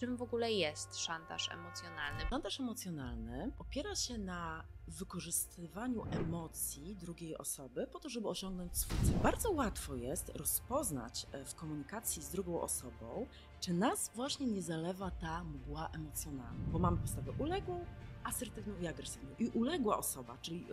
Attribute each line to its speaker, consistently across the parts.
Speaker 1: czym w ogóle jest szantaż emocjonalny.
Speaker 2: Szantaż emocjonalny opiera się na wykorzystywaniu emocji drugiej osoby po to, żeby osiągnąć swój cel. Bardzo łatwo jest rozpoznać e, w komunikacji z drugą osobą, czy nas właśnie nie zalewa ta mgła emocjonalna, bo mamy postawę uległą, asertywną i agresywną. I uległa osoba, czyli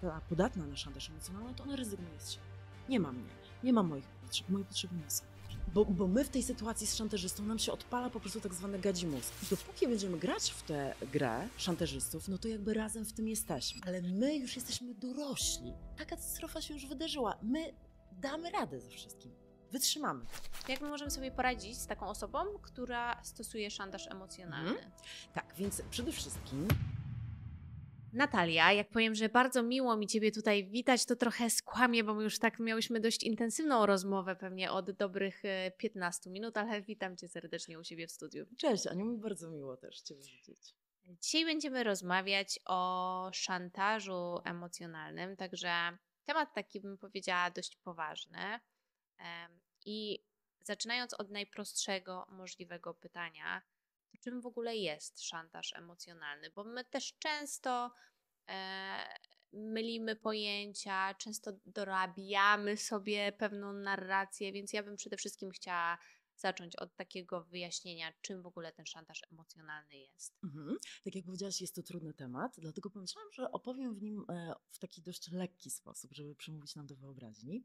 Speaker 2: e, ta podatna na szantaż emocjonalny, to ona rezygnuje z siebie. Nie ma mnie, nie ma moich potrzeb, moje potrzeby nie są. Bo, bo my w tej sytuacji z szantażystą nam się odpala po prostu tak zwany gadzimus. I dopóki będziemy grać w tę grę szantażystów, no to jakby razem w tym jesteśmy. Ale my już jesteśmy dorośli. Ta katastrofa się już wydarzyła. My damy radę ze wszystkim. Wytrzymamy.
Speaker 1: Jak my możemy sobie poradzić z taką osobą, która stosuje szantaż emocjonalny? Mhm.
Speaker 2: Tak, więc przede wszystkim
Speaker 1: Natalia, jak powiem, że bardzo miło mi Ciebie tutaj witać, to trochę skłamię, bo my już tak miałyśmy dość intensywną rozmowę pewnie od dobrych 15 e, minut, ale witam Cię serdecznie u siebie w studiu.
Speaker 2: Cześć Aniu, mi bardzo miło też Cię widzieć.
Speaker 1: Dzisiaj będziemy rozmawiać o szantażu emocjonalnym, także temat taki bym powiedziała dość poważny. I zaczynając od najprostszego możliwego pytania – to czym w ogóle jest szantaż emocjonalny? Bo my też często e, mylimy pojęcia, często dorabiamy sobie pewną narrację, więc ja bym przede wszystkim chciała zacząć od takiego wyjaśnienia, czym w ogóle ten szantaż emocjonalny jest.
Speaker 2: Mhm. Tak jak powiedziałaś, jest to trudny temat, dlatego pomyślałam, że opowiem w nim e, w taki dość lekki sposób, żeby przemówić nam do wyobraźni.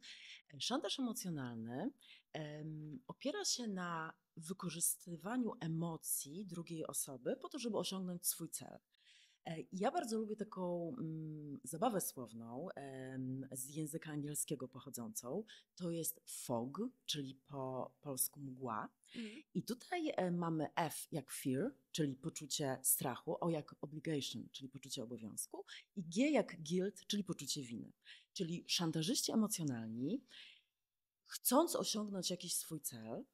Speaker 2: E, szantaż emocjonalny em, opiera się na wykorzystywaniu emocji drugiej osoby po to, żeby osiągnąć swój cel. E, ja bardzo lubię taką mm, zabawę słowną em, z języka angielskiego pochodzącą. To jest fog, czyli po polsku mgła. Mm. I tutaj e, mamy F jak fear, czyli poczucie strachu, O jak obligation, czyli poczucie obowiązku, i G jak guilt, czyli poczucie winy. Czyli szantażyści emocjonalni, chcąc osiągnąć jakiś swój cel,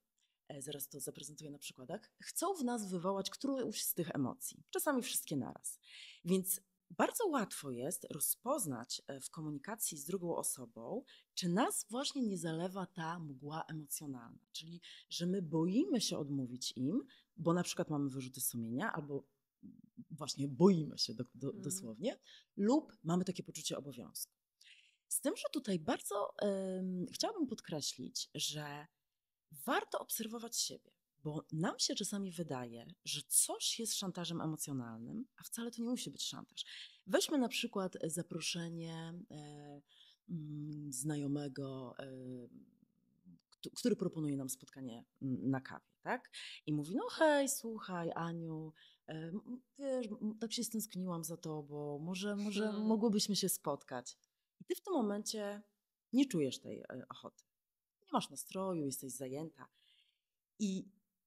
Speaker 2: E, zaraz to zaprezentuję na przykładach, chcą w nas wywołać którąś z tych emocji, czasami wszystkie naraz. Więc bardzo łatwo jest rozpoznać e, w komunikacji z drugą osobą, czy nas właśnie nie zalewa ta mgła emocjonalna, czyli że my boimy się odmówić im, bo na przykład mamy wyrzuty sumienia albo właśnie boimy się do, do, mm. dosłownie, lub mamy takie poczucie obowiązku. Z tym, że tutaj bardzo um, chciałabym podkreślić, że warto obserwować siebie, bo nam się czasami wydaje, że coś jest szantażem emocjonalnym, a wcale to nie musi być szantaż. Weźmy na przykład zaproszenie e, mm, znajomego, e, który proponuje nam spotkanie mm, na kawie, tak? I mówi, no hej, słuchaj, Aniu, e, wiesz, tak się stęskniłam za tobą, może, może hmm. mogłybyśmy się spotkać. I ty w tym momencie nie czujesz tej e, ochoty masz nastroju, jesteś zajęta. I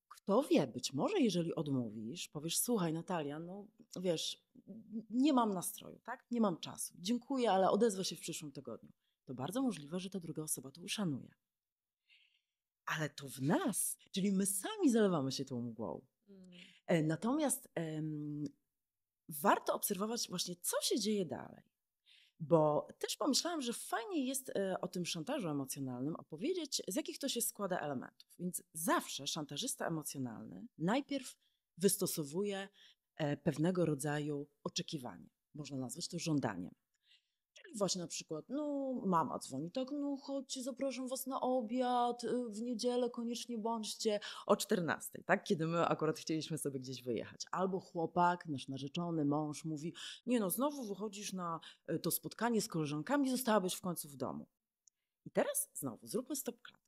Speaker 2: kto wie, być może jeżeli odmówisz, powiesz, słuchaj Natalia, no wiesz, nie mam nastroju, tak? Nie mam czasu. Dziękuję, ale odezwę się w przyszłym tygodniu. To bardzo możliwe, że ta druga osoba to uszanuje. Ale to w nas, czyli my sami zalewamy się tą mgłą. Mm. E, natomiast em, warto obserwować właśnie, co się dzieje dalej bo też pomyślałam, że fajnie jest e, o tym szantażu emocjonalnym opowiedzieć, z jakich to się składa elementów. Więc zawsze szantażysta emocjonalny najpierw wystosowuje e, pewnego rodzaju oczekiwanie. Można nazwać to żądaniem właśnie na przykład, no mama dzwoni, tak, no chodźcie, zapraszam was na obiad, y, w niedzielę koniecznie bądźcie o 14, tak, kiedy my akurat chcieliśmy sobie gdzieś wyjechać. Albo chłopak, nasz narzeczony, mąż mówi, nie no, znowu wychodzisz na y, to spotkanie z koleżankami, zostałabyś w końcu w domu. I teraz znowu zróbmy stop klatkę.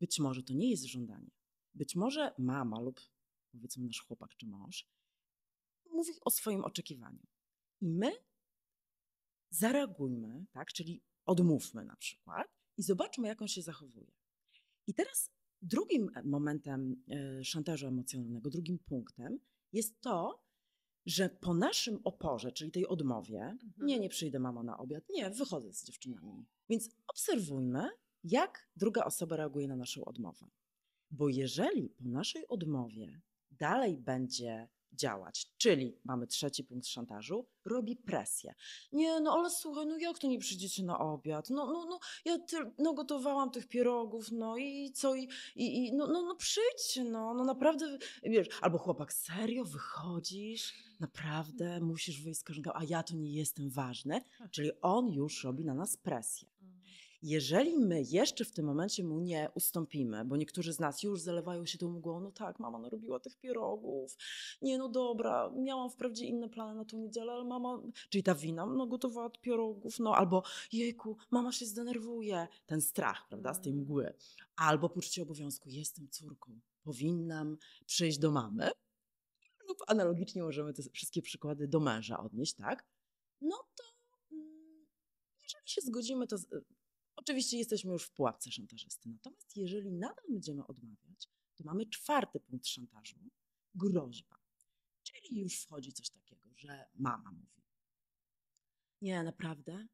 Speaker 2: Być może to nie jest żądanie. Być może mama lub powiedzmy nasz chłopak czy mąż mówi o swoim oczekiwaniu. I my zareagujmy, tak? czyli odmówmy na przykład i zobaczmy, jak on się zachowuje. I teraz drugim momentem e, szantażu emocjonalnego, drugim punktem jest to, że po naszym oporze, czyli tej odmowie, mhm. nie, nie przyjdę mamo na obiad, nie, wychodzę z dziewczynami. Więc obserwujmy, jak druga osoba reaguje na naszą odmowę. Bo jeżeli po naszej odmowie dalej będzie działać. Czyli mamy trzeci punkt szantażu, robi presję. Nie, no ale słuchaj, no jak to nie przyjdziecie na obiad? No, no, no ja ty, no, gotowałam tych pierogów, no i co? I, i, i no, no, no przyjdźcie, no, no naprawdę, wiesz, albo chłopak, serio wychodzisz? Naprawdę musisz wyjść z a ja to nie jestem ważny, Czyli on już robi na nas presję. Jeżeli my jeszcze w tym momencie mu nie ustąpimy, bo niektórzy z nas już zalewają się tą mgłą, no tak, mama narobiła tych pierogów, nie no dobra, miałam wprawdzie inne plany na tą niedzielę, ale mama, czyli ta wina, no gotowała od pierogów, no albo jejku, mama się zdenerwuje, ten strach, prawda, z tej mm. mgły, albo poczucie obowiązku, jestem córką, powinnam przyjść do mamy, lub analogicznie możemy te wszystkie przykłady do męża odnieść, tak? No to mm, jeżeli się zgodzimy, to Oczywiście jesteśmy już w pułapce szantażysty. Natomiast jeżeli nadal będziemy odmawiać, to mamy czwarty punkt szantażu groźba. Czyli już wchodzi coś takiego, że mama mówi: Nie, naprawdę?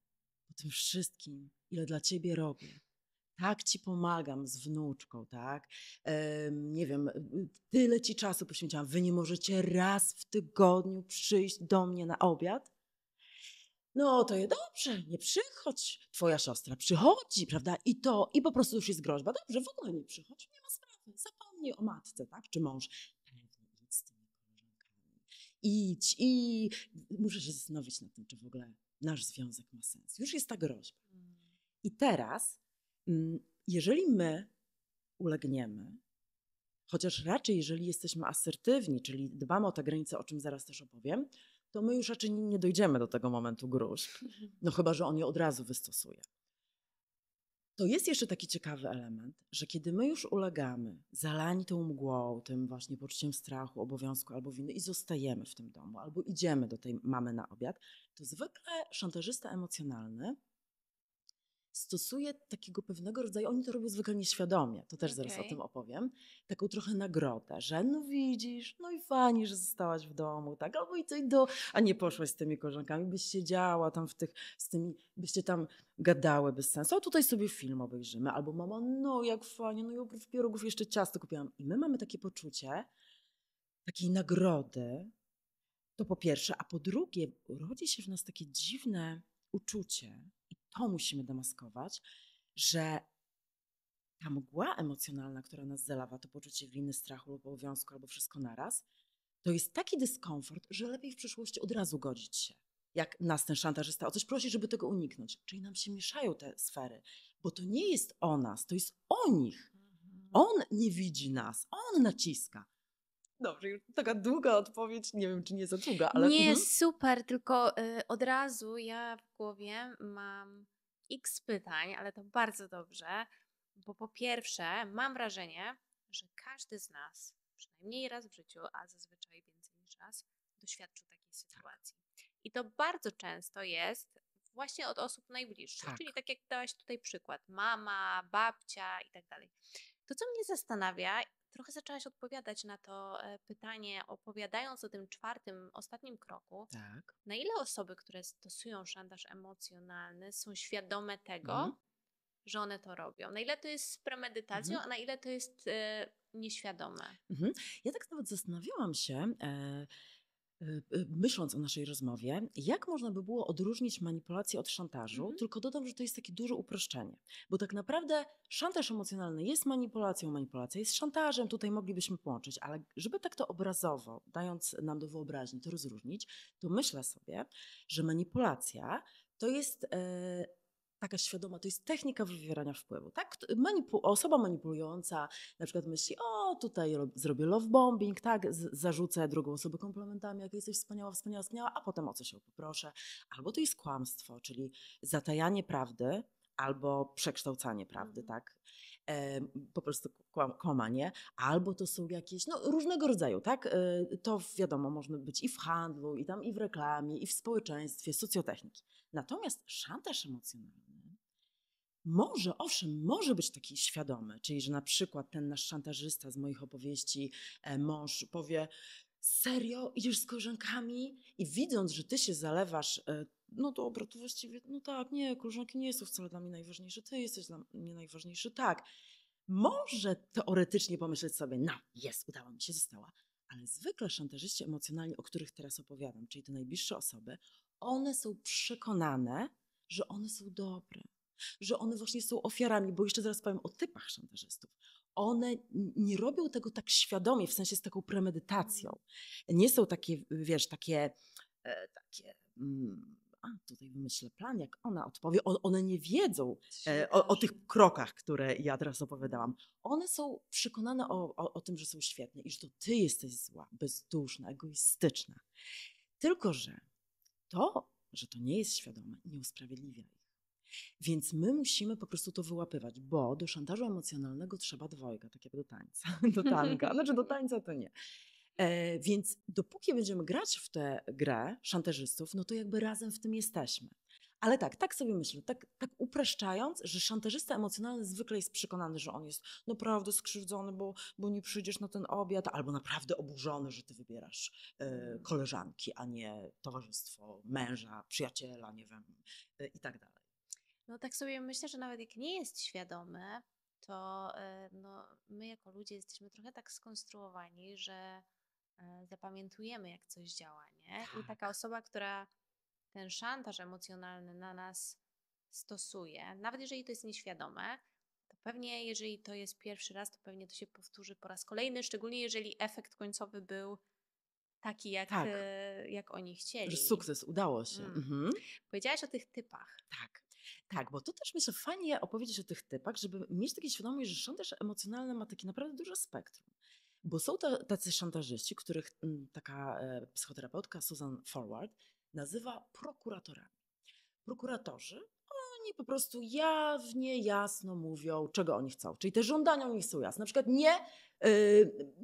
Speaker 2: Po tym wszystkim, ile dla ciebie robię, tak ci pomagam z wnuczką, tak? nie wiem, tyle ci czasu poświęciłam. Wy nie możecie raz w tygodniu przyjść do mnie na obiad? no to je dobrze, nie przychodź, twoja siostra przychodzi, prawda? I to, i po prostu już jest groźba, dobrze, w ogóle nie przychodź, nie ma sprawy, zapomnij o matce, tak? Czy mąż, idź i muszę się zastanowić nad tym, czy w ogóle nasz związek ma sens. Już jest ta groźba. I teraz, mm, jeżeli my ulegniemy, chociaż raczej jeżeli jesteśmy asertywni, czyli dbamy o te granice, o czym zaraz też opowiem, to my już raczej nie dojdziemy do tego momentu gruźb. Mhm. No chyba, że on je od razu wystosuje. To jest jeszcze taki ciekawy element, że kiedy my już ulegamy, zalani tą mgłą, tym właśnie poczuciem strachu, obowiązku albo winy i zostajemy w tym domu, albo idziemy do tej mamy na obiad, to zwykle szantażysta emocjonalny stosuje takiego pewnego rodzaju, oni to robią zwykle nieświadomie, to też okay. zaraz o tym opowiem, taką trochę nagrodę, że no widzisz, no i fajnie, że zostałaś w domu, tak, albo i co i do, a nie poszłaś z tymi koleżankami, byś siedziała tam w tych, z tymi, byście tam gadały bez sensu, a tutaj sobie film obejrzymy, albo mama, no jak fajnie, no i oprócz pierogów jeszcze ciasto kupiłam. I my mamy takie poczucie takiej nagrody, to po pierwsze, a po drugie rodzi się w nas takie dziwne uczucie, to musimy demaskować, że ta mgła emocjonalna, która nas zalawa, to poczucie winy, strachu lub obowiązku albo wszystko naraz, to jest taki dyskomfort, że lepiej w przyszłości od razu godzić się. Jak nas ten szantażysta o coś prosi, żeby tego uniknąć. Czyli nam się mieszają te sfery, bo to nie jest o nas, to jest o nich. Mhm. On nie widzi nas, on naciska. Dobrze, już taka długa odpowiedź, nie wiem czy nie za długa, ale... Nie, mhm.
Speaker 1: super, tylko y, od razu ja w głowie mam x pytań, ale to bardzo dobrze, bo po pierwsze mam wrażenie, że każdy z nas, przynajmniej raz w życiu, a zazwyczaj więcej niż raz, doświadczył takiej tak. sytuacji. I to bardzo często jest właśnie od osób najbliższych, tak. czyli tak jak dałaś tutaj przykład, mama, babcia i tak dalej. To, co mnie zastanawia trochę zaczęłaś odpowiadać na to e, pytanie, opowiadając o tym czwartym, ostatnim kroku. Tak. Na ile osoby, które stosują szantaż emocjonalny, są świadome tego, mhm. że one to robią? Na ile to jest z premedytacją, mhm. a na ile to jest e, nieświadome?
Speaker 2: Mhm. Ja tak nawet zastanawiałam się. E Y, y, myśląc o naszej rozmowie, jak można by było odróżnić manipulację od szantażu, mhm. tylko dodam, że to jest takie duże uproszczenie, bo tak naprawdę szantaż emocjonalny jest manipulacją, manipulacja jest szantażem, tutaj moglibyśmy połączyć, ale żeby tak to obrazowo, dając nam do wyobraźni to rozróżnić, to myślę sobie, że manipulacja to jest. Yy, taka świadoma, to jest technika wywierania wpływu. Tak? Manipu osoba manipulująca na przykład myśli, o tutaj zrobię love bombing, tak? zarzucę drugą osobę komplementami, jak jesteś wspaniała, wspaniała, wspaniała, a potem o coś ją poproszę. Albo to jest kłamstwo, czyli zatajanie prawdy albo przekształcanie prawdy, mm. tak? po prostu kłamanie, albo to są jakieś, no różnego rodzaju, tak? Y, to wiadomo, można być i w handlu, i tam, i w reklamie, i w społeczeństwie, socjotechniki. Natomiast szantaż emocjonalny może, owszem, może być taki świadomy, czyli że na przykład ten nasz szantażysta z moich opowieści, e, mąż powie, serio, idziesz z koleżankami? I widząc, że ty się zalewasz, e, no to to właściwie, no tak, nie, koleżanki nie są wcale dla mnie najważniejsze, ty jesteś dla mnie najważniejszy, tak. Może teoretycznie pomyśleć sobie, no jest, udało mi się, została. Ale zwykle szantażyści emocjonalni, o których teraz opowiadam, czyli te najbliższe osoby, one są przekonane, że one są dobre, że one właśnie są ofiarami, bo jeszcze zaraz powiem o typach szantażystów. One nie robią tego tak świadomie, w sensie z taką premedytacją. Nie są takie, wiesz, takie, e, takie mm, a tutaj wymyślę plan, jak ona odpowie. O, one nie wiedzą e, o, o, tych krokach, które ja teraz opowiadałam. One są przekonane o, o, o tym, że są świetne i że to ty jesteś zła, bezduszna, egoistyczna. Tylko, że to, że to nie jest świadome, nie usprawiedliwia więc my musimy po prostu to wyłapywać, bo do szantażu emocjonalnego trzeba dwojga, tak jak do tańca, do tanga. Znaczy do tańca to nie. E, więc dopóki będziemy grać w tę grę szantażystów, no to jakby razem w tym jesteśmy. Ale tak, tak sobie myślę, tak, tak upraszczając, że szantażysta emocjonalny zwykle jest przekonany, że on jest naprawdę skrzywdzony, bo, bo nie przyjdziesz na ten obiad, albo naprawdę oburzony, że ty wybierasz y, koleżanki, a nie towarzystwo, męża, przyjaciela, nie wiem, y, i tak dalej.
Speaker 1: No tak sobie myślę, że nawet jak nie jest świadomy, to e, no, my jako ludzie jesteśmy trochę tak skonstruowani, że e, zapamiętujemy, jak coś działa,
Speaker 2: nie? I tak. taka
Speaker 1: osoba, która ten szantaż emocjonalny na nas stosuje, nawet jeżeli to jest nieświadome, to pewnie jeżeli to jest pierwszy raz, to pewnie to się powtórzy po raz kolejny, szczególnie jeżeli efekt końcowy był taki, jak, tak. E, jak oni chcieli. Że sukces,
Speaker 2: udało się. Mm. Mhm.
Speaker 1: Powiedziałaś o tych typach. Tak.
Speaker 2: Tak, bo to też myślę fajnie opowiedzieć o tych typach, żeby mieć takie świadomość, że szantaż emocjonalny ma takie naprawdę duże spektrum. Bo są to, tacy szantażyści, których mm, taka e, psychoterapeutka Susan Forward nazywa prokuratorami. Prokuratorzy, oni po prostu jawnie, jasno mówią, czego oni chcą. Czyli te żądania u nich są jasne. Na przykład nie, yy,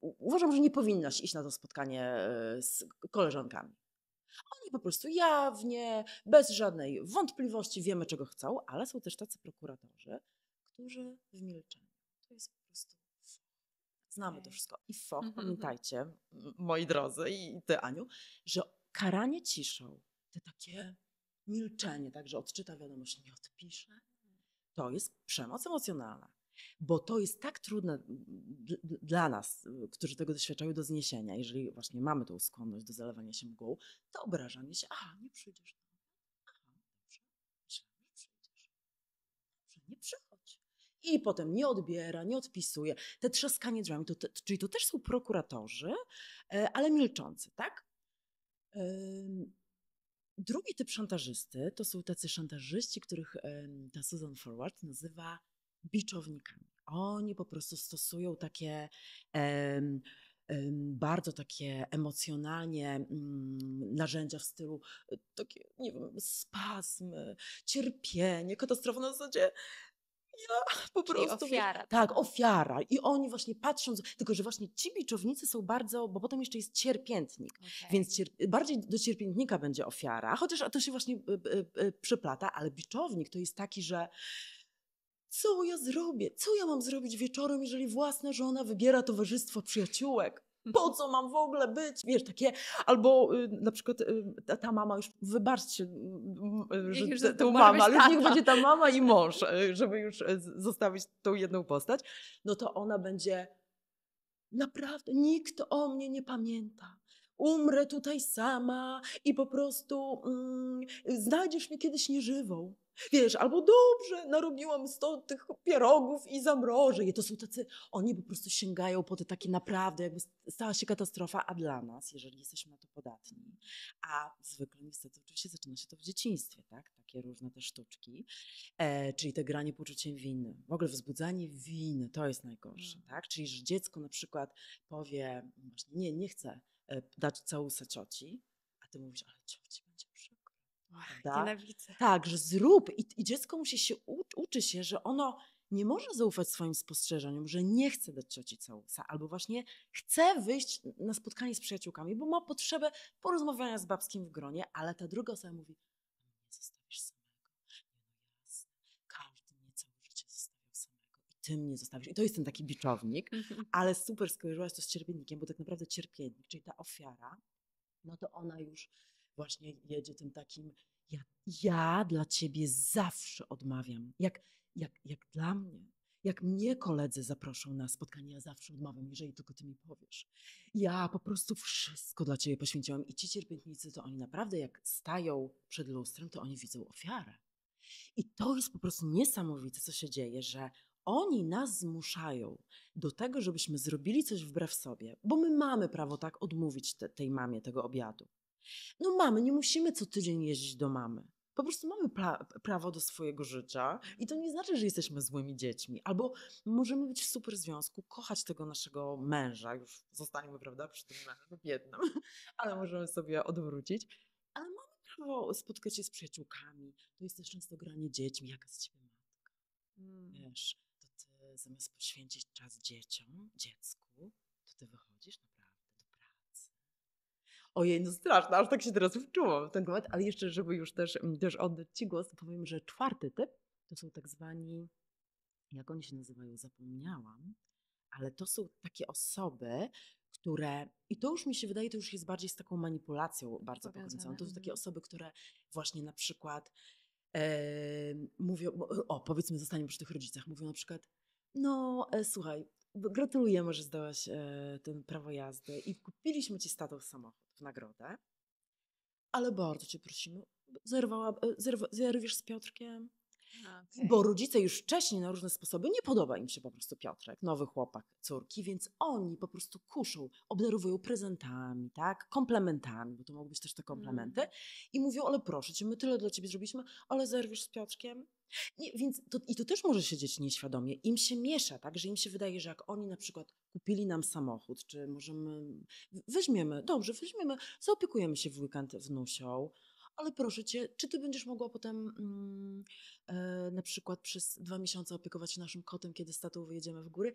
Speaker 2: uważam, że nie powinnaś iść na to spotkanie e, z koleżankami. Oni po prostu jawnie, bez żadnej wątpliwości wiemy, czego chcą, ale są też tacy prokuratorzy, którzy w milczeniu. To jest po prostu. Znamy to wszystko. I fo, mhm, mhm. pamiętajcie, moi drodzy, i ty, Aniu, że karanie ciszą, te takie milczenie, także odczyta wiadomość, nie odpisze, mhm. to jest przemoc emocjonalna bo to jest tak trudne dla nas, którzy tego doświadczają, do zniesienia. Jeżeli właśnie mamy tą skłonność do zalewania się mgłą, to obrażanie się, aha, nie przyjdziesz. Aha, dobrze, myślałam, przyjdziesz. Dobrze, nie przychodź. I potem nie odbiera, nie odpisuje. Te trzaskanie drzwiami, to czyli to też są prokuratorzy, e, ale milczący, tak? Drugi typ szantażysty to są tacy szantażyści, których ta Susan Forward nazywa biczownikami. Oni po prostu stosują takie bardzo takie emocjonalnie mm, narzędzia w stylu e, takie, nie wiem, spazmy, e, cierpienie, katastrofa na zasadzie ja po Czyli prostu. Ofiara. Tak, tak, ofiara. I oni właśnie patrząc, tylko że właśnie ci biczownicy są bardzo, bo potem jeszcze jest cierpiętnik, okay. więc cier, bardziej do cierpiętnika będzie ofiara, chociaż to się właśnie y, e, y, y, przyplata, ale biczownik to jest taki, że co ja zrobię? Co ja mam zrobić wieczorem, jeżeli własna żona wybiera towarzystwo przyjaciółek? Po co mam w ogóle być? Wiesz, takie, albo y, na przykład y, ta, ta, mama już, wybaczcie, y, y że już tą mamę, ale niech będzie ta mama i mąż, y, żeby już y, zostawić tą jedną postać, no to ona będzie, naprawdę nikt o mnie nie pamięta umrę tutaj sama i po prostu mm, znajdziesz mnie kiedyś nieżywą. Wiesz, albo dobrze, narobiłam 100 tych pierogów i zamrożę je. To są tacy, oni po prostu sięgają po te takie naprawdę, jakby stała się katastrofa, a dla nas, jeżeli jesteśmy na to podatni, a zwykle niestety oczywiście zaczyna się to w dzieciństwie, tak? Takie różne te sztuczki, e, czyli te granie poczuciem winy. W ogóle wzbudzanie winy, to jest najgorsze, mm. tak? Czyli, że dziecko na przykład powie, właśnie, nie, nie chcę e, dać całusa cioci, a ty mówisz, ale cioci Prawda? Nienawidzę. Tak, że zrób. I, i dziecko musi się u, uczy się, że ono nie może zaufać swoim spostrzeżeniom, że nie chce dać cioci całusa, albo właśnie chce wyjść na spotkanie z przyjaciółkami, bo ma potrzebę porozmawiania z babskim w gronie, ale ta druga osoba mówi, no nie zostawisz samego. No każdy mnie całe życie zostawił samego i ty mnie zostawisz. I to jest ten taki biczownik, ale super skojarzyłaś to z cierpiennikiem, bo tak naprawdę cierpiennik, czyli ta ofiara, no to ona już właśnie jedzie tym takim, ja, ja dla ciebie zawsze odmawiam, jak, jak, jak dla mnie. Jak mnie koledzy zaproszą na spotkanie, ja zawsze odmawiam, jeżeli tylko ty mi powiesz. Ja po prostu wszystko dla ciebie poświęciłam i ci cierpiętnicy, to oni naprawdę jak stają przed lustrem, to oni widzą ofiarę. I to jest po prostu niesamowite, co się dzieje, że oni nas zmuszają do tego, żebyśmy zrobili coś wbrew sobie, bo my mamy prawo tak odmówić te, tej mamie tego obiadu. No mamy, nie musimy co tydzień jeździć do mamy. Po prostu mamy pra prawo do swojego życia i to nie znaczy, że jesteśmy złymi dziećmi. Albo możemy być w super związku, kochać tego naszego męża, już zostaniemy, prawda, przy tym mężu jednym, ale możemy sobie odwrócić. Ale mamy prawo spotkać się z przyjaciółkami. To jest też często granie dziećmi, jaka z ciebie matka. Mm. Wiesz, to ty zamiast poświęcić czas dzieciom, dziecku, to ty wychodzisz na ojej, no straszne, aż tak się teraz wczułam w ten temat, ale jeszcze, żeby już też, mm, też oddać Ci głos, powiem, że czwarty typ to są tak zwani, jak oni się nazywają, zapomniałam, ale to są takie osoby, które, i to już mi się wydaje, to już jest bardziej z taką manipulacją bardzo powiązane. To są takie mhm. osoby, które właśnie na przykład yy, mówią, o powiedzmy zostaniemy przy tych rodzicach, mówią na przykład, no e, słuchaj, gratulujemy, że zdałaś e, ten prawo jazdy i kupiliśmy ci status samochód nagrodę, ale bardzo cię prosimy, zerwała, e, zerw, zerwisz z Piotrkiem Okay. Bo rodzice już wcześniej na różne sposoby nie podoba im się po prostu Piotrek, nowy chłopak, córki, więc oni po prostu kuszą, obdarowują prezentami, tak, komplementami, bo to mogą być też te komplementy mm. i mówią, ale proszę cię, my tyle dla ciebie zrobiliśmy, ale zerwisz z Piotrkiem? Nie, więc to, I to też może się dzieć nieświadomie. Im się miesza, tak, że im się wydaje, że jak oni na przykład kupili nam samochód, czy możemy, weźmiemy, dobrze, weźmiemy, zaopiekujemy się w weekend wnusią, ale proszę cię, czy ty będziesz mogła potem mm, e, na przykład przez dwa miesiące opiekować się naszym kotem, kiedy z tatą wyjedziemy w góry?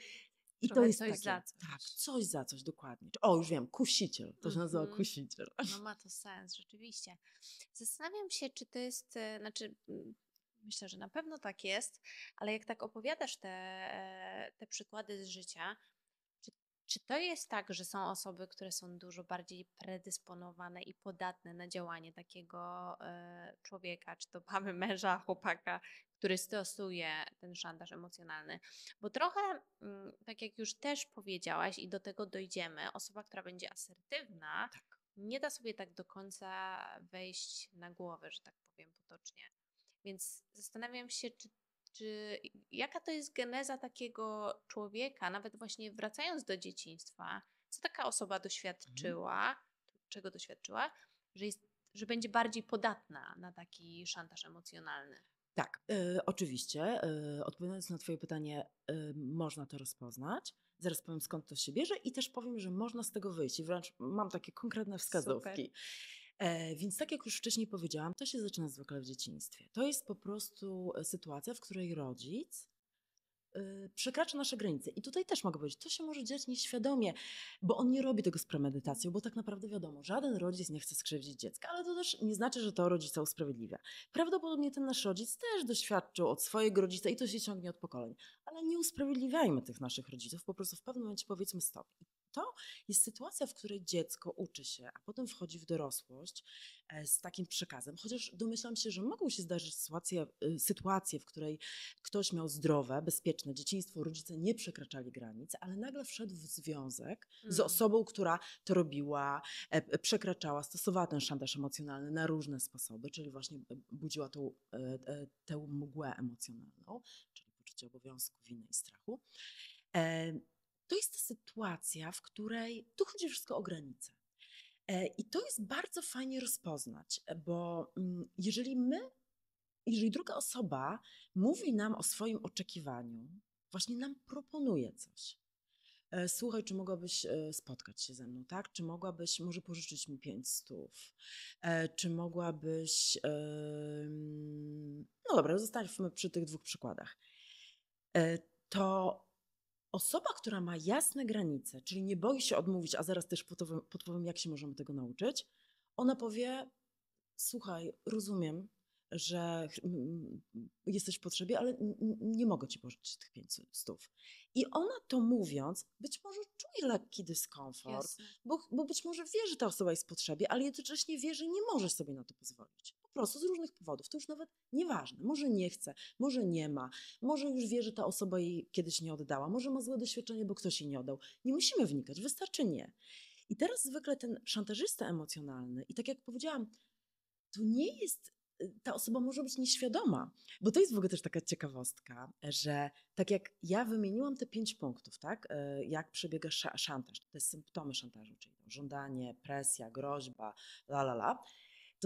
Speaker 2: I to jest coś takie, za coś. Tak, coś za coś, dokładnie. O, już wiem, kusiciel, to się nazywa mhm. kusiciel. No
Speaker 1: ma to sens, rzeczywiście. Zastanawiam się, czy to jest, e, znaczy myślę, że na pewno tak jest, ale jak tak opowiadasz te, e, te przykłady z życia, czy to jest tak, że są osoby, które są dużo bardziej predysponowane i podatne na działanie takiego y, człowieka, czy to mamy męża, chłopaka, który stosuje ten szantaż emocjonalny? Bo trochę, y, tak jak już też powiedziałaś, i do tego dojdziemy, osoba, która będzie asertywna, tak. nie da sobie tak do końca wejść na głowę, że tak powiem potocznie. Więc zastanawiam się, czy czy jaka to jest geneza takiego człowieka, nawet właśnie wracając do dzieciństwa, co taka osoba mhm. doświadczyła, mhm. czego doświadczyła, że, jest, że będzie bardziej podatna na taki szantaż emocjonalny?
Speaker 2: Tak, y, oczywiście. Y, odpowiadając na Twoje pytanie, y, można to rozpoznać. Zaraz powiem skąd to się bierze i też powiem, że można z tego wyjść. I wręcz mam takie konkretne wskazówki. Super. E, więc tak jak już wcześniej powiedziałam, to się zaczyna zwykle w dzieciństwie. To jest po prostu e, sytuacja, w której rodzic e, przekracza nasze granice. I tutaj też mogę powiedzieć, to się może dziać nieświadomie, bo on nie robi tego z premedytacją, bo tak naprawdę wiadomo, żaden rodzic nie chce skrzywdzić dziecka, ale to też nie znaczy, że to rodzica usprawiedliwia. Prawdopodobnie ten nasz rodzic też doświadczył od swojego rodzica i to się ciągnie od pokoleń. Ale nie usprawiedliwiajmy tych naszych rodziców, po prostu w pewnym momencie powiedzmy stop. I to jest sytuacja, w której dziecko uczy się, a potem wchodzi w dorosłość e, z takim przekazem. Chociaż domyślam się, że mogą się zdarzyć sytuacje, e, sytuacje w której ktoś miał zdrowe, bezpieczne dzieciństwo, rodzice nie przekraczali granic, ale nagle wszedł w związek mm. z osobą, która to robiła, e, przekraczała, stosowała ten szantaż emocjonalny na różne sposoby, czyli właśnie budziła tą, tę mgłę emocjonalną, czyli poczucie obowiązku, winy i strachu to jest sytuacja, w której tu chodzi wszystko o granice. E, I to jest bardzo fajnie rozpoznać, e, bo mm, jeżeli my, jeżeli druga osoba mówi nam o swoim oczekiwaniu, właśnie nam proponuje coś. E, słuchaj, czy mogłabyś spotkać się ze mną, tak? Czy mogłabyś może pożyczyć mi pięć stów? Czy mogłabyś. No dobra, zostaliśmy przy tych dwóch przykładach. To Osoba, która ma jasne granice, czyli nie boi się odmówić, a zaraz też podpowiem, podpowiem jak się możemy tego nauczyć, ona powie: Słuchaj, rozumiem, że jesteś w potrzebie, ale nie mogę ci pożyczyć tych 500 stów. I ona to mówiąc, być może czuje lekki dyskomfort, bo, bo, być może wie, że ta osoba jest w potrzebie, ale jednocześnie wie, że nie może sobie na to pozwolić prostu z różnych powodów. To już nawet nieważne. Może nie chce, może nie ma, może już wie, że ta osoba jej kiedyś nie oddała, może ma złe doświadczenie, bo ktoś jej nie oddał. Nie musimy wnikać, wystarczy nie. I teraz zwykle ten szantażysta emocjonalny, i tak jak powiedziałam, to nie jest y, ta osoba może być nieświadoma. Bo to jest w ogóle też taka ciekawostka, że tak jak ja wymieniłam te pięć punktów, tak, y, jak przebiega szantaż, te symptomy szantażu, czyli żądanie, presja, groźba, la la la,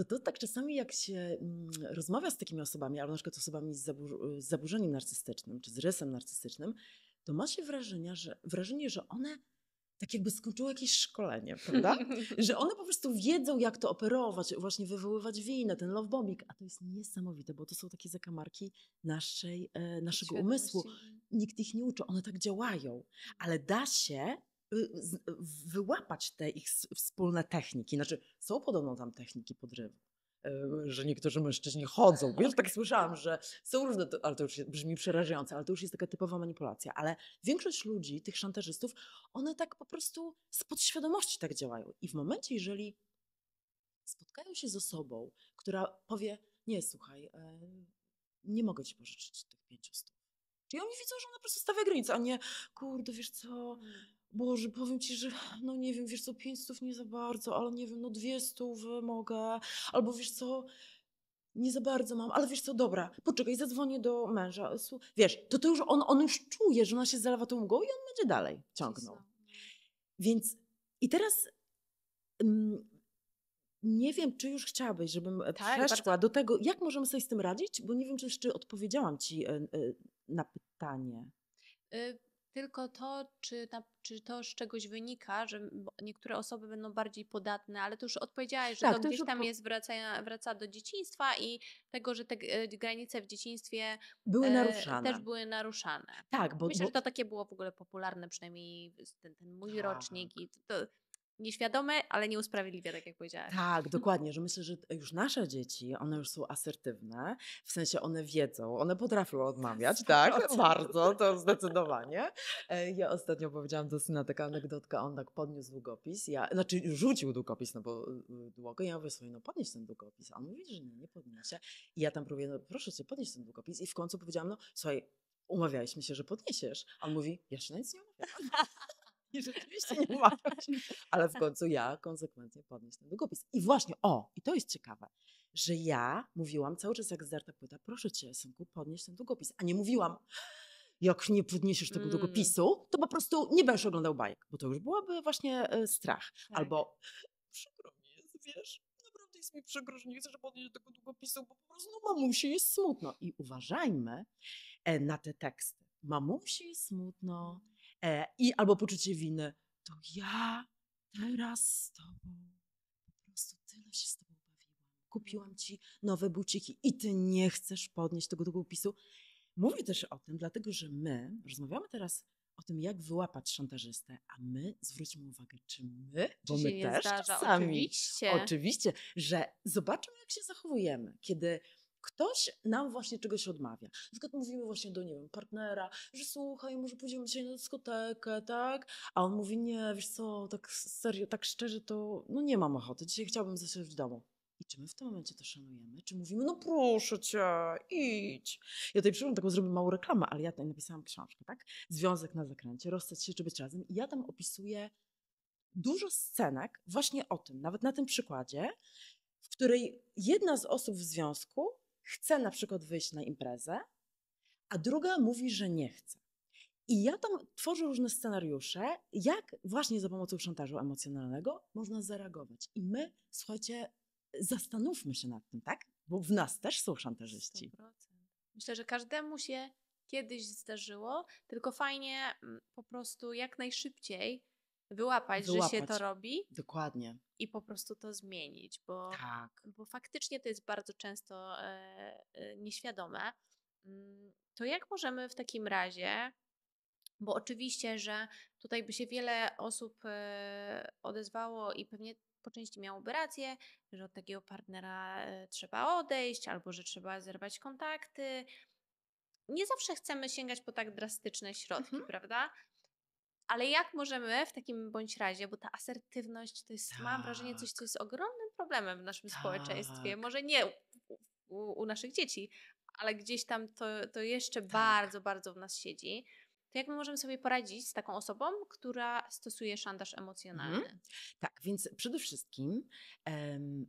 Speaker 2: to to tak czasami jak się mm, rozmawia z takimi osobami, albo na przykład z osobami z, zabur z zaburzeniem narcystycznym, czy z rysem narcystycznym, to ma się wrażenie, że, wrażenie, że one tak jakby skończyły jakieś szkolenie, prawda? Że one po prostu wiedzą, jak to operować, właśnie wywoływać winę, ten love bombing, a to jest niesamowite, bo to są takie zakamarki naszej, e, naszego umysłu. Nikt ich nie uczy, one tak działają, ale da się Y, wyłapać te ich wspólne techniki. Znaczy, są podobno tam techniki podrywu. Że niektórzy mężczyźni chodzą. Wiesz, tak słyszałam, że są różne, ale to już brzmi przerażające, ale to już jest taka typowa manipulacja. Ale większość ludzi, tych szantażystów, one tak po prostu z podświadomości tak działają. I w momencie, jeżeli spotkają się z osobą, która powie: Nie, słuchaj, e, nie mogę ci pożyczyć tych stóp. Czyli oni widzą, że ona po prostu stawia granicę, a nie, kurde, wiesz co, mm. Boże, powiem ci, że no nie wiem, wiesz co, 500 nie za bardzo, ale nie wiem, no 200 mogę, albo wiesz co, nie za bardzo mam, ale wiesz co, dobra, poczekaj, zadzwonię do męża. Wiesz, to to już on, on już czuje, że ona się zalewa tą mgłą i on będzie dalej ciągnął. No. Więc i teraz mm, nie wiem, czy już chciałabyś, żebym e, tak, przeszła bardzo. do tego, jak możemy sobie z tym radzić, bo nie wiem, czy jeszcze odpowiedziałam ci e, e, na pytanie.
Speaker 1: Y tylko to, czy, czy to z czegoś wynika, że niektóre osoby będą bardziej podatne, ale to już odpowiedziałaś, że tak, to, to gdzieś tam po... jest wraca, wraca do dzieciństwa i tego, że te e, granice w dzieciństwie były e, naruszane. E, też były naruszane.
Speaker 2: Tak, bo, Myślę, bo... że to
Speaker 1: takie było w ogóle popularne, przynajmniej ten, ten mój tak. rocznik i to, nieświadome, ale nie usprawiedliwia, tak jak powiedziałaś. Tak,
Speaker 2: mhm. dokładnie, że myślę, że już nasze dzieci, one już są asertywne, w sensie one wiedzą, one potrafią odmawiać, tak, bardzo, to zdecydowanie. E, ja ostatnio powiedziałam do syna taka anegdotka, on tak podniósł długopis, ja, znaczy rzucił długopis, no bo y, y, długo, ja mówię sobie, no podnieś ten długopis, a on mówi, że nie, nie podniesie. I ja tam próbuję, no proszę cię, podnieś ten długopis i w końcu powiedziałam, no słuchaj, umawialiśmy się, że podniesiesz. A on mówi, ja się na nic nie umawiam. I rzeczywiście nie uważasz. Ale w końcu ja konsekwentnie podnieść ten długopis. I właśnie, o, i to jest ciekawe, że ja mówiłam cały czas jak zdarta płyta, proszę cię, synku, podnieść ten długopis. A nie mówiłam, jak nie podniesiesz tego mm. długopisu, to po prostu nie będziesz oglądał bajek, bo to już byłaby właśnie e, strach. Tak. Albo przykro mi jest, wiesz, naprawdę jest mi przykro, że nie chcę, żeby podnieść tego długopisu, bo po prostu no, mamusi jest smutno. I uważajmy e, na te teksty. Mamusi jest smutno, E, I albo poczucie winy. To ja teraz z tobą po prostu tyle się z tobą bawiłam. Kupiłam ci nowe buciki i ty nie chcesz podnieść tego długopisu. Mówię też o tym, dlatego że my rozmawiamy teraz o tym, jak wyłapać szantażystę, a my zwróćmy uwagę, czy my, bo my też zdarza, czasami, oczywiście. oczywiście, że zobaczymy, jak się zachowujemy, kiedy ktoś nam właśnie czegoś odmawia. Na przykład mówimy właśnie do, nie wiem, partnera, że słuchaj, może pójdziemy dzisiaj na dyskotekę, tak? A on mówi, nie, wiesz co, tak serio, tak szczerze to, no nie mam ochoty, dzisiaj chciałbym zostać w domu. I czy my w tym momencie to szanujemy? Czy mówimy, no proszę cię, idź. Ja tutaj przepraszam, taką zrobię małą reklamę, ale ja tutaj napisałam książkę, tak? Związek na zakręcie, rozstać się czy być razem. I ja tam opisuję dużo scenek właśnie o tym, nawet na tym przykładzie, w której jedna z osób w związku chce na przykład wyjść na imprezę, a druga mówi, że nie chce. I ja tam tworzę różne scenariusze, jak właśnie za pomocą szantażu emocjonalnego można zareagować. I my, słuchajcie, zastanówmy się nad tym, tak? Bo w nas też są szantażyści. 100%.
Speaker 1: Myślę, że każdemu się kiedyś zdarzyło, tylko fajnie mm, po prostu jak najszybciej wyłapać, wyłapać, że się to robi.
Speaker 2: Dokładnie.
Speaker 1: I po prostu to zmienić, bo, tak. bo faktycznie to jest bardzo często e, e, nieświadome. Mm, to jak możemy w takim razie, bo oczywiście, że tutaj by się wiele osób e, odezwało i pewnie po części miałoby rację, że od takiego partnera e, trzeba odejść albo że trzeba zerwać kontakty. Nie zawsze chcemy sięgać po tak drastyczne środki, mhm. prawda? Ale jak możemy w takim bądź razie, bo ta asertywność to jest, tak. mam wrażenie, coś, tak. co jest ogromnym problemem w naszym tak. społeczeństwie. Może nie u, u, u, naszych dzieci, ale gdzieś tam to, to jeszcze tak. bardzo, bardzo w nas siedzi. To jak my możemy sobie poradzić z taką osobą, która stosuje szantaż emocjonalny? Mhm.
Speaker 2: Tak, więc przede wszystkim um,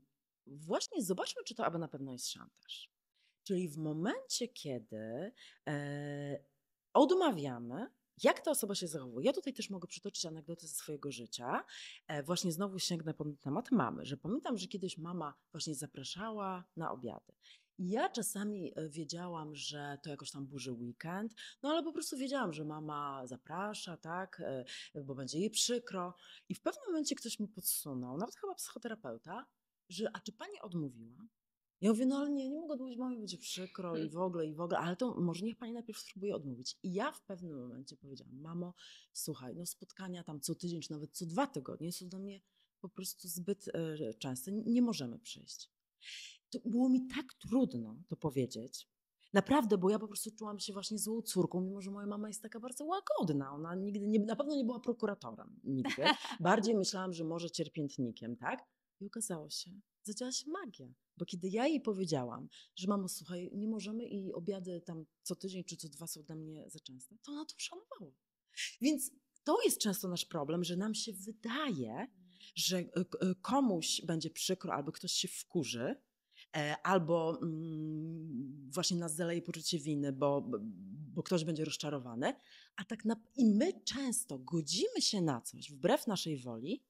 Speaker 2: właśnie zobaczmy, czy to aby na pewno jest szantaż. Czyli w momencie, kiedy e, odmawiamy, jak ta osoba się zachowuje. Ja tutaj też mogę przytoczyć anegdotę ze swojego życia. E, właśnie znowu sięgnę pod temat mamy, że pamiętam, że kiedyś mama właśnie zapraszała na obiady. Ja czasami e, wiedziałam, że to jakoś tam burzy weekend, no ale po prostu wiedziałam, że mama zaprasza, tak, e, bo będzie jej przykro. I w pewnym momencie ktoś mi podsunął, nawet chyba psychoterapeuta, że a czy pani odmówiła? Ja mówię, no ale nie, nie mogę odmówić, mamie będzie przykro i mm. w ogóle, i w ogóle, ale to może niech pani najpierw spróbuje odmówić. I ja w pewnym momencie powiedziałam, mamo, słuchaj, no spotkania tam co tydzień, czy nawet co dwa tygodnie są dla mnie po prostu zbyt y, częste, nie możemy przyjść. To było mi tak trudno to powiedzieć, Naprawdę, bo ja po prostu czułam się właśnie złą córką, mimo że moja mama jest taka bardzo łagodna. Ona nigdy nie, na pewno nie była prokuratorem. Nigdy. Bardziej myślałam, że może cierpiętnikiem, tak? I okazało się, Zaczęła się magia. Bo kiedy ja jej powiedziałam, że mamo, słuchaj, nie możemy i obiady tam co tydzień czy co dwa są dla mnie za częste, to ona to uszanowała. Więc to jest często nasz problem, że nam się wydaje, że e, e, komuś będzie przykro albo ktoś się wkurzy, e, albo mm, właśnie nas zaleje poczucie winy, bo, bo ktoś będzie rozczarowany. A tak na, i my często godzimy się na coś wbrew naszej woli,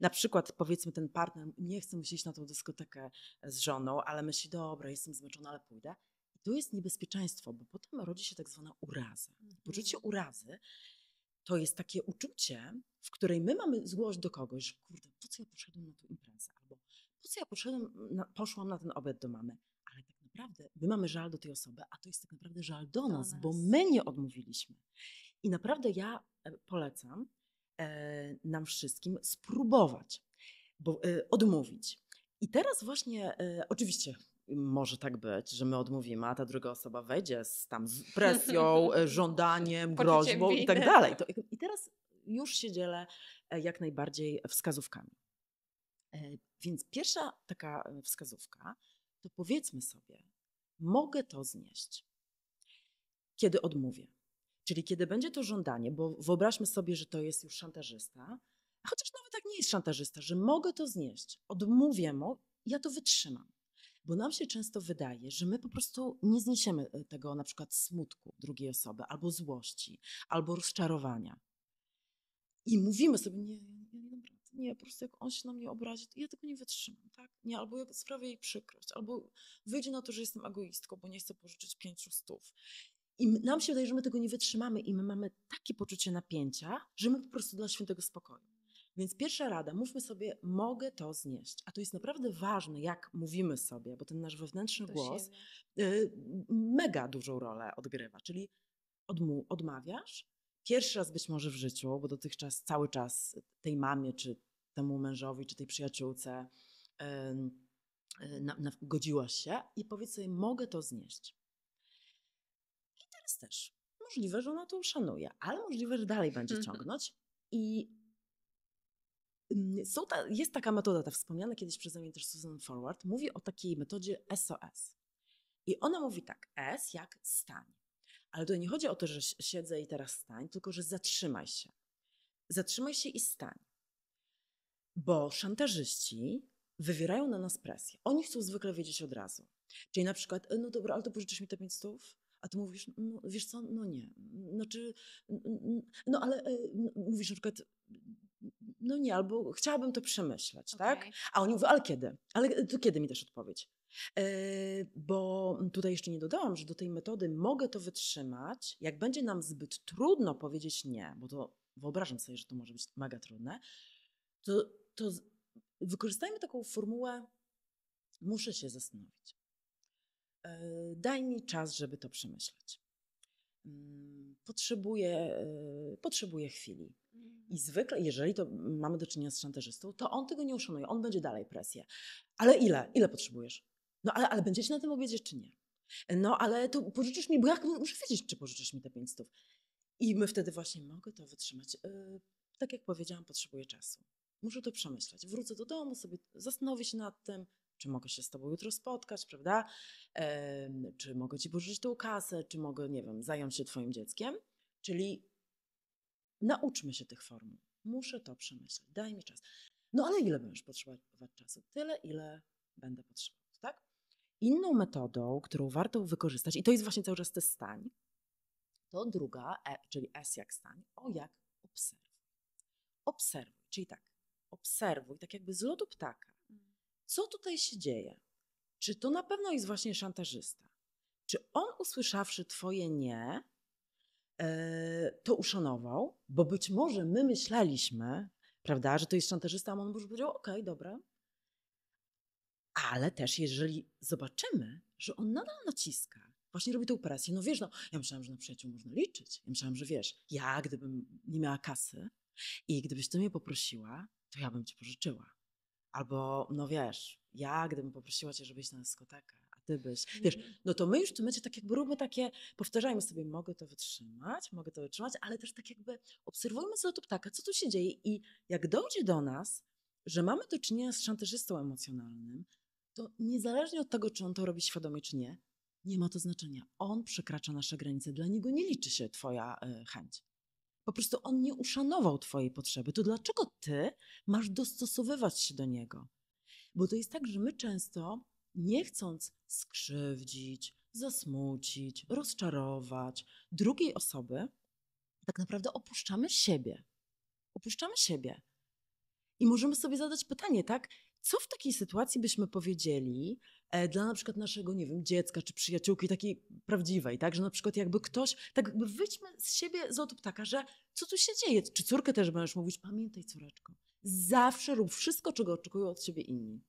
Speaker 2: na przykład powiedzmy ten partner nie chce iść na tą dyskotekę e, z żoną, ale myśli, dobra, jestem zmęczona, ale pójdę. I tu jest niebezpieczeństwo, bo potem rodzi się tak zwana uraza. Poczucie mhm. urazy to jest takie uczucie, w której my mamy złość do kogoś, że kurde, po co ja poszedłem na tę imprezę? Albo po co ja poszedłem na, poszłam na ten obiad do mamy? Ale tak naprawdę my mamy żal do tej osoby, a to jest tak naprawdę żal do, do nas, nas, bo my nie odmówiliśmy. I naprawdę ja e, polecam, E, nam wszystkim spróbować, bo, e, odmówić. I teraz właśnie, e, oczywiście może tak być, że my odmówimy, a ta druga osoba wejdzie z, tam z presją, żądaniem, groźbą i tak dalej. To, I teraz już się dzielę jak najbardziej wskazówkami. Więc pierwsza taka wskazówka to powiedzmy sobie, mogę to znieść, kiedy odmówię. Czyli kiedy będzie to żądanie, bo wyobraźmy sobie, że to jest już szantażysta, a chociaż nawet tak nie jest szantażysta, że mogę to znieść, odmówię mu, ja to wytrzymam. Bo nam się często wydaje, że my po prostu nie zniesiemy e, tego na przykład smutku drugiej osoby, albo złości, albo rozczarowania. I mówimy sobie, nie, ja nie nie, po prostu jak on się na mnie obrazi, to ja tego nie wytrzymam, tak? Nie, albo jak sprawię jej przykrość, albo wyjdzie na to, że jestem egoistką, bo nie chcę pożyczyć pięciu stów. I nam się wydaje, że my tego nie wytrzymamy i my mamy takie poczucie napięcia, że my po prostu dla świętego spokoju. Więc pierwsza rada, mówmy sobie, mogę to znieść. A to jest naprawdę ważne, jak mówimy sobie, bo ten nasz wewnętrzny to głos y, mega dużą rolę odgrywa. Czyli odmawiasz, pierwszy raz być może w życiu, bo dotychczas cały czas tej mamie, czy temu mężowi, czy tej przyjaciółce y, y, na, na, godziłaś się i powiedz sobie, mogę to znieść jest też możliwe, że ona to uszanuje, ale możliwe, że dalej będzie mhm. ciągnąć. I są ta, jest taka metoda, ta wspomniana kiedyś przeze mnie też Susan Forward, mówi o takiej metodzie SOS. I ona mówi tak, S jak stań. Ale to nie chodzi o to, że siedzę i teraz stań, tylko że zatrzymaj się. Zatrzymaj się i stań. Bo szantażyści wywierają na nas presję. Oni chcą zwykle wiedzieć od razu. Czyli na przykład, e, no dobra, ale to pożyczysz mi te 500? A ty mówisz, no, wiesz co, no nie. Znaczy, no ale e, mówisz na przykład, no nie, albo chciałabym to przemyśleć, okay. tak? A oni mówią, ale kiedy? Ale e, to kiedy mi też odpowiedź? E, bo tutaj jeszcze nie dodałam, że do tej metody mogę to wytrzymać, jak będzie nam zbyt trudno powiedzieć nie, bo to wyobrażam sobie, że to może być mega trudne, to, to wykorzystajmy taką formułę muszę się zastanowić. E, daj mi czas, żeby to przemyśleć. Mm, potrzebuję, e, potrzebuję chwili. I mm. zwykle, jeżeli to mamy do czynienia z szantażystą, to on tego nie uszanuje, on będzie dalej presję. Ale ile? Ile potrzebujesz? No ale, ale będziecie na tym obiedzie, czy nie? No ale to pożyczysz mi, bo jak muszę wiedzieć, czy pożyczysz mi te 500. I my wtedy właśnie, mogę to wytrzymać. Yy, tak jak powiedziałam, potrzebuję czasu. Muszę to przemyśleć. Wrócę do domu, sobie zastanowię się nad tym, czy mogę się z tobą jutro spotkać, prawda? E, czy mogę ci pożyczyć tą kasę, czy mogę, nie wiem, zająć się twoim dzieckiem? Czyli nauczmy się tych form. Muszę to przemyśleć, daj mi czas. No ale ile będziesz potrzebować czasu? Tyle, ile będę potrzebować, tak? Inną metodą, którą warto wykorzystać, i to jest właśnie cały czas ten stań, to druga, e, czyli S jak stań, O jak obserwuj. Obserwuj, czyli tak, obserwuj, tak jakby z lotu ptaka, co tutaj się dzieje? Czy to na pewno jest właśnie szantażysta? Czy on usłyszawszy Twoje nie, e, to uszanował? Bo być może my myśleliśmy, prawda, że to jest szantażysta, a on może powiedział: OK, dobra. Ale też jeżeli zobaczymy, że on nadal naciska, właśnie robi tę operację, no wiesz, no, ja myślałam, że na przyjaciół można liczyć. Ja myślałam, że wiesz, ja gdybym nie miała kasy i gdybyś ty mnie poprosiła, to ja bym ci pożyczyła. Albo, no wiesz, ja gdybym poprosiła cię, żebyś na dyskotekę, a ty byś, wiesz, mhm. no to my już w tym momencie tak jakby róbmy takie, powtarzajmy sobie, mogę to wytrzymać, mogę to wytrzymać, ale też tak jakby obserwujmy co to ptaka, co tu się dzieje i jak dojdzie do nas, że mamy do czynienia z szantażystą emocjonalnym, to niezależnie od tego, czy on to robi świadomie, czy nie, nie ma to znaczenia. On przekracza nasze granice. Dla niego nie liczy się Twoja e, chęć. Po prostu on nie uszanował Twojej potrzeby. To dlaczego Ty masz dostosowywać się do niego? Bo to jest tak, że my często, nie chcąc skrzywdzić, zasmucić, rozczarować drugiej osoby, tak naprawdę opuszczamy siebie. Opuszczamy siebie. I możemy sobie zadać pytanie, tak? Co w takiej sytuacji byśmy powiedzieli, E, dla na przykład naszego, nie wiem, dziecka czy przyjaciółki takiej prawdziwej, tak, że na przykład jakby ktoś, tak jakby wyjdźmy z siebie z lotu ptaka, że co tu się dzieje, czy córkę też będziesz mówić, pamiętaj córeczko, zawsze rób wszystko, czego oczekują od ciebie inni.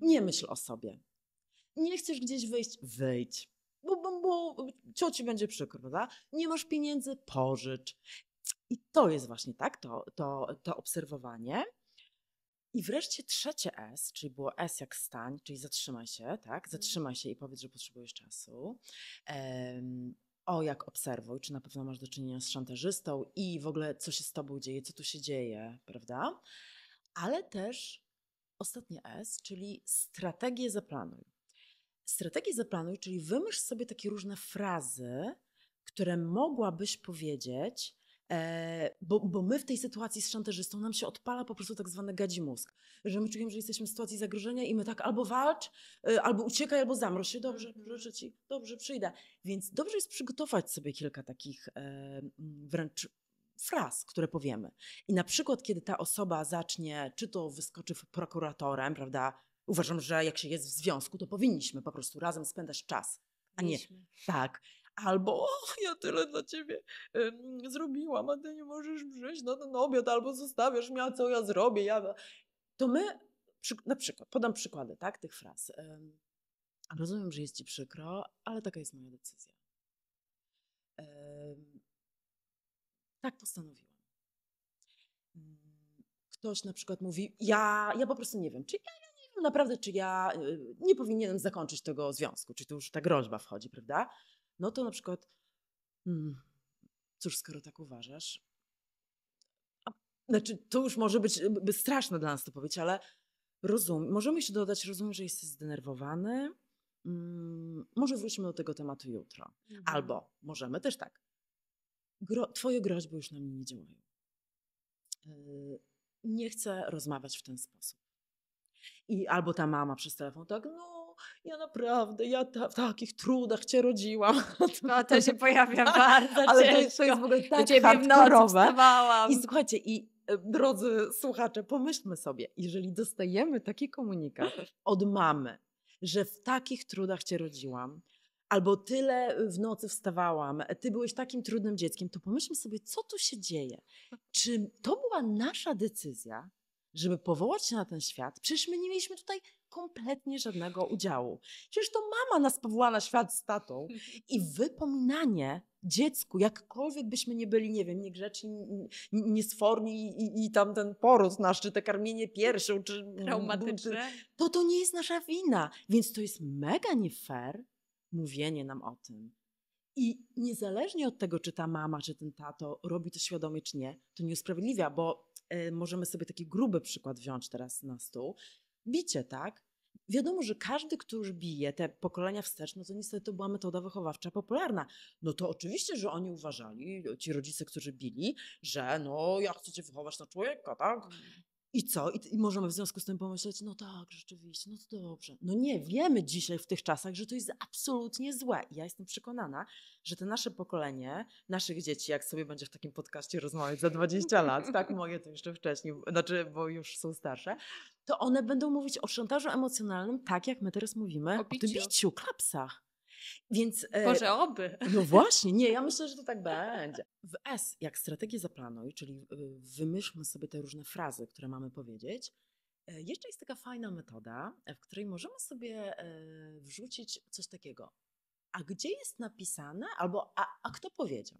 Speaker 2: Nie mhm. myśl o sobie. Nie chcesz gdzieś wyjść? Wyjdź. Bo, bo, bo cioci będzie przykro, prawda? Nie masz pieniędzy? Pożycz. I to jest właśnie tak, to, to, to obserwowanie. I wreszcie trzecie S, czyli było S jak stań, czyli zatrzymaj się, tak? Mhm. Zatrzymaj się i powiedz, że potrzebujesz czasu. Um, o jak obserwuj, czy na pewno masz do czynienia z szantażystą i w ogóle co się z tobą dzieje, co tu się dzieje, prawda? Ale też ostatnie S, czyli strategię zaplanuj. Strategię zaplanuj, czyli wymyśl sobie takie różne frazy, które mogłabyś powiedzieć E, bo, bo my w tej sytuacji z szantażystą nam się odpala po prostu tak zwany gadzi mózg, że my czujemy, że jesteśmy w sytuacji zagrożenia i my tak albo walcz, e, albo uciekaj, albo zamroż się, dobrze, mhm. proszę ci, dobrze, przyjdę. Więc dobrze jest przygotować sobie kilka takich e, wręcz fraz, które powiemy. I na przykład, kiedy ta osoba zacznie, czy to wyskoczy prokuratorem, prawda? Uważam, że jak się jest w związku, to powinniśmy po prostu razem spędzać czas. A nie, tak albo och, ja tyle dla ciebie ym, zrobiłam, a ty nie możesz przyjść na ten obiad, albo zostawiasz mnie, a co ja zrobię, ja... To my, przy, na przykład, podam przykłady, tak, tych fraz. Ym, rozumiem, że jest ci przykro, ale taka jest moja decyzja. Ym, tak postanowiłam. Mm, ktoś na przykład mówi, ja, ja po prostu nie wiem, czy ja, ja nie wiem naprawdę, czy ja y, nie powinienem zakończyć tego związku, czy tu już ta groźba wchodzi, prawda? no to na przykład, hmm, cóż, skoro tak uważasz, a, znaczy, to już może być y, by straszne dla nas to powiedzieć, ale rozum, możemy jeszcze dodać, rozumiem, że jesteś zdenerwowany, hmm, może wrócimy do tego tematu jutro. Mhm. Albo możemy też tak, gro, twoje groźby już na mnie nie działają. Yy, nie chcę rozmawiać w ten sposób. I albo ta mama przez telefon tak, no ja naprawdę, ja ta, w takich trudach cię rodziłam. No, to się pojawia bardzo Ale ciężko. to, to jest w ogóle tak hardkorowe. I słuchajcie, i e, drodzy słuchacze, pomyślmy sobie, jeżeli dostajemy taki komunikat od mamy, że w takich trudach cię rodziłam, albo tyle w nocy wstawałam, ty byłeś takim trudnym dzieckiem, to pomyślmy sobie, co tu się dzieje. Czy to była nasza decyzja, żeby powołać się na ten świat? Przecież my nie mieliśmy tutaj kompletnie żadnego udziału. Przecież to mama nas powołała na świat z tatą i wypominanie dziecku, jakkolwiek byśmy nie byli, nie wiem, niegrzeczni, niesforni i, i tam ten poród nasz, czy te karmienie piersią, czy... Traumatyczne. To to nie jest nasza wina. Więc to jest mega nie fair mówienie nam o tym. I niezależnie od tego, czy ta mama, czy ten tato robi to świadomie, czy nie, to nie usprawiedliwia, bo y, możemy sobie taki gruby przykład wziąć teraz na stół bicie, tak? Wiadomo, że każdy, kto już bije te pokolenia wstecz, no to niestety to była metoda wychowawcza popularna. No to oczywiście, że oni uważali, ci rodzice, którzy bili, że no ja chcę cię wychować na człowieka, tak? Mm. I co? I, I, możemy w związku z tym pomyśleć, no tak, rzeczywiście, no to dobrze. No nie, wiemy dzisiaj w tych czasach, że to jest absolutnie złe. I ja jestem przekonana, że to nasze pokolenie, naszych dzieci, jak sobie będzie w takim podcaście rozmawiać za 20 lat, tak, moje to jeszcze wcześniej, znaczy, bo już są starsze, to one będą mówić o szantażu emocjonalnym tak, jak my teraz mówimy o, o tym biciu, klapsach. Więc. E, Boże, oby. No właśnie, nie, ja myślę, że to tak będzie. W S, jak strategię zaplanuj, czyli e, wymyślmy sobie te różne frazy, które mamy powiedzieć. E, jeszcze jest taka fajna metoda, w której możemy sobie wrzucić coś takiego. A gdzie jest napisane, albo a, a kto powiedział?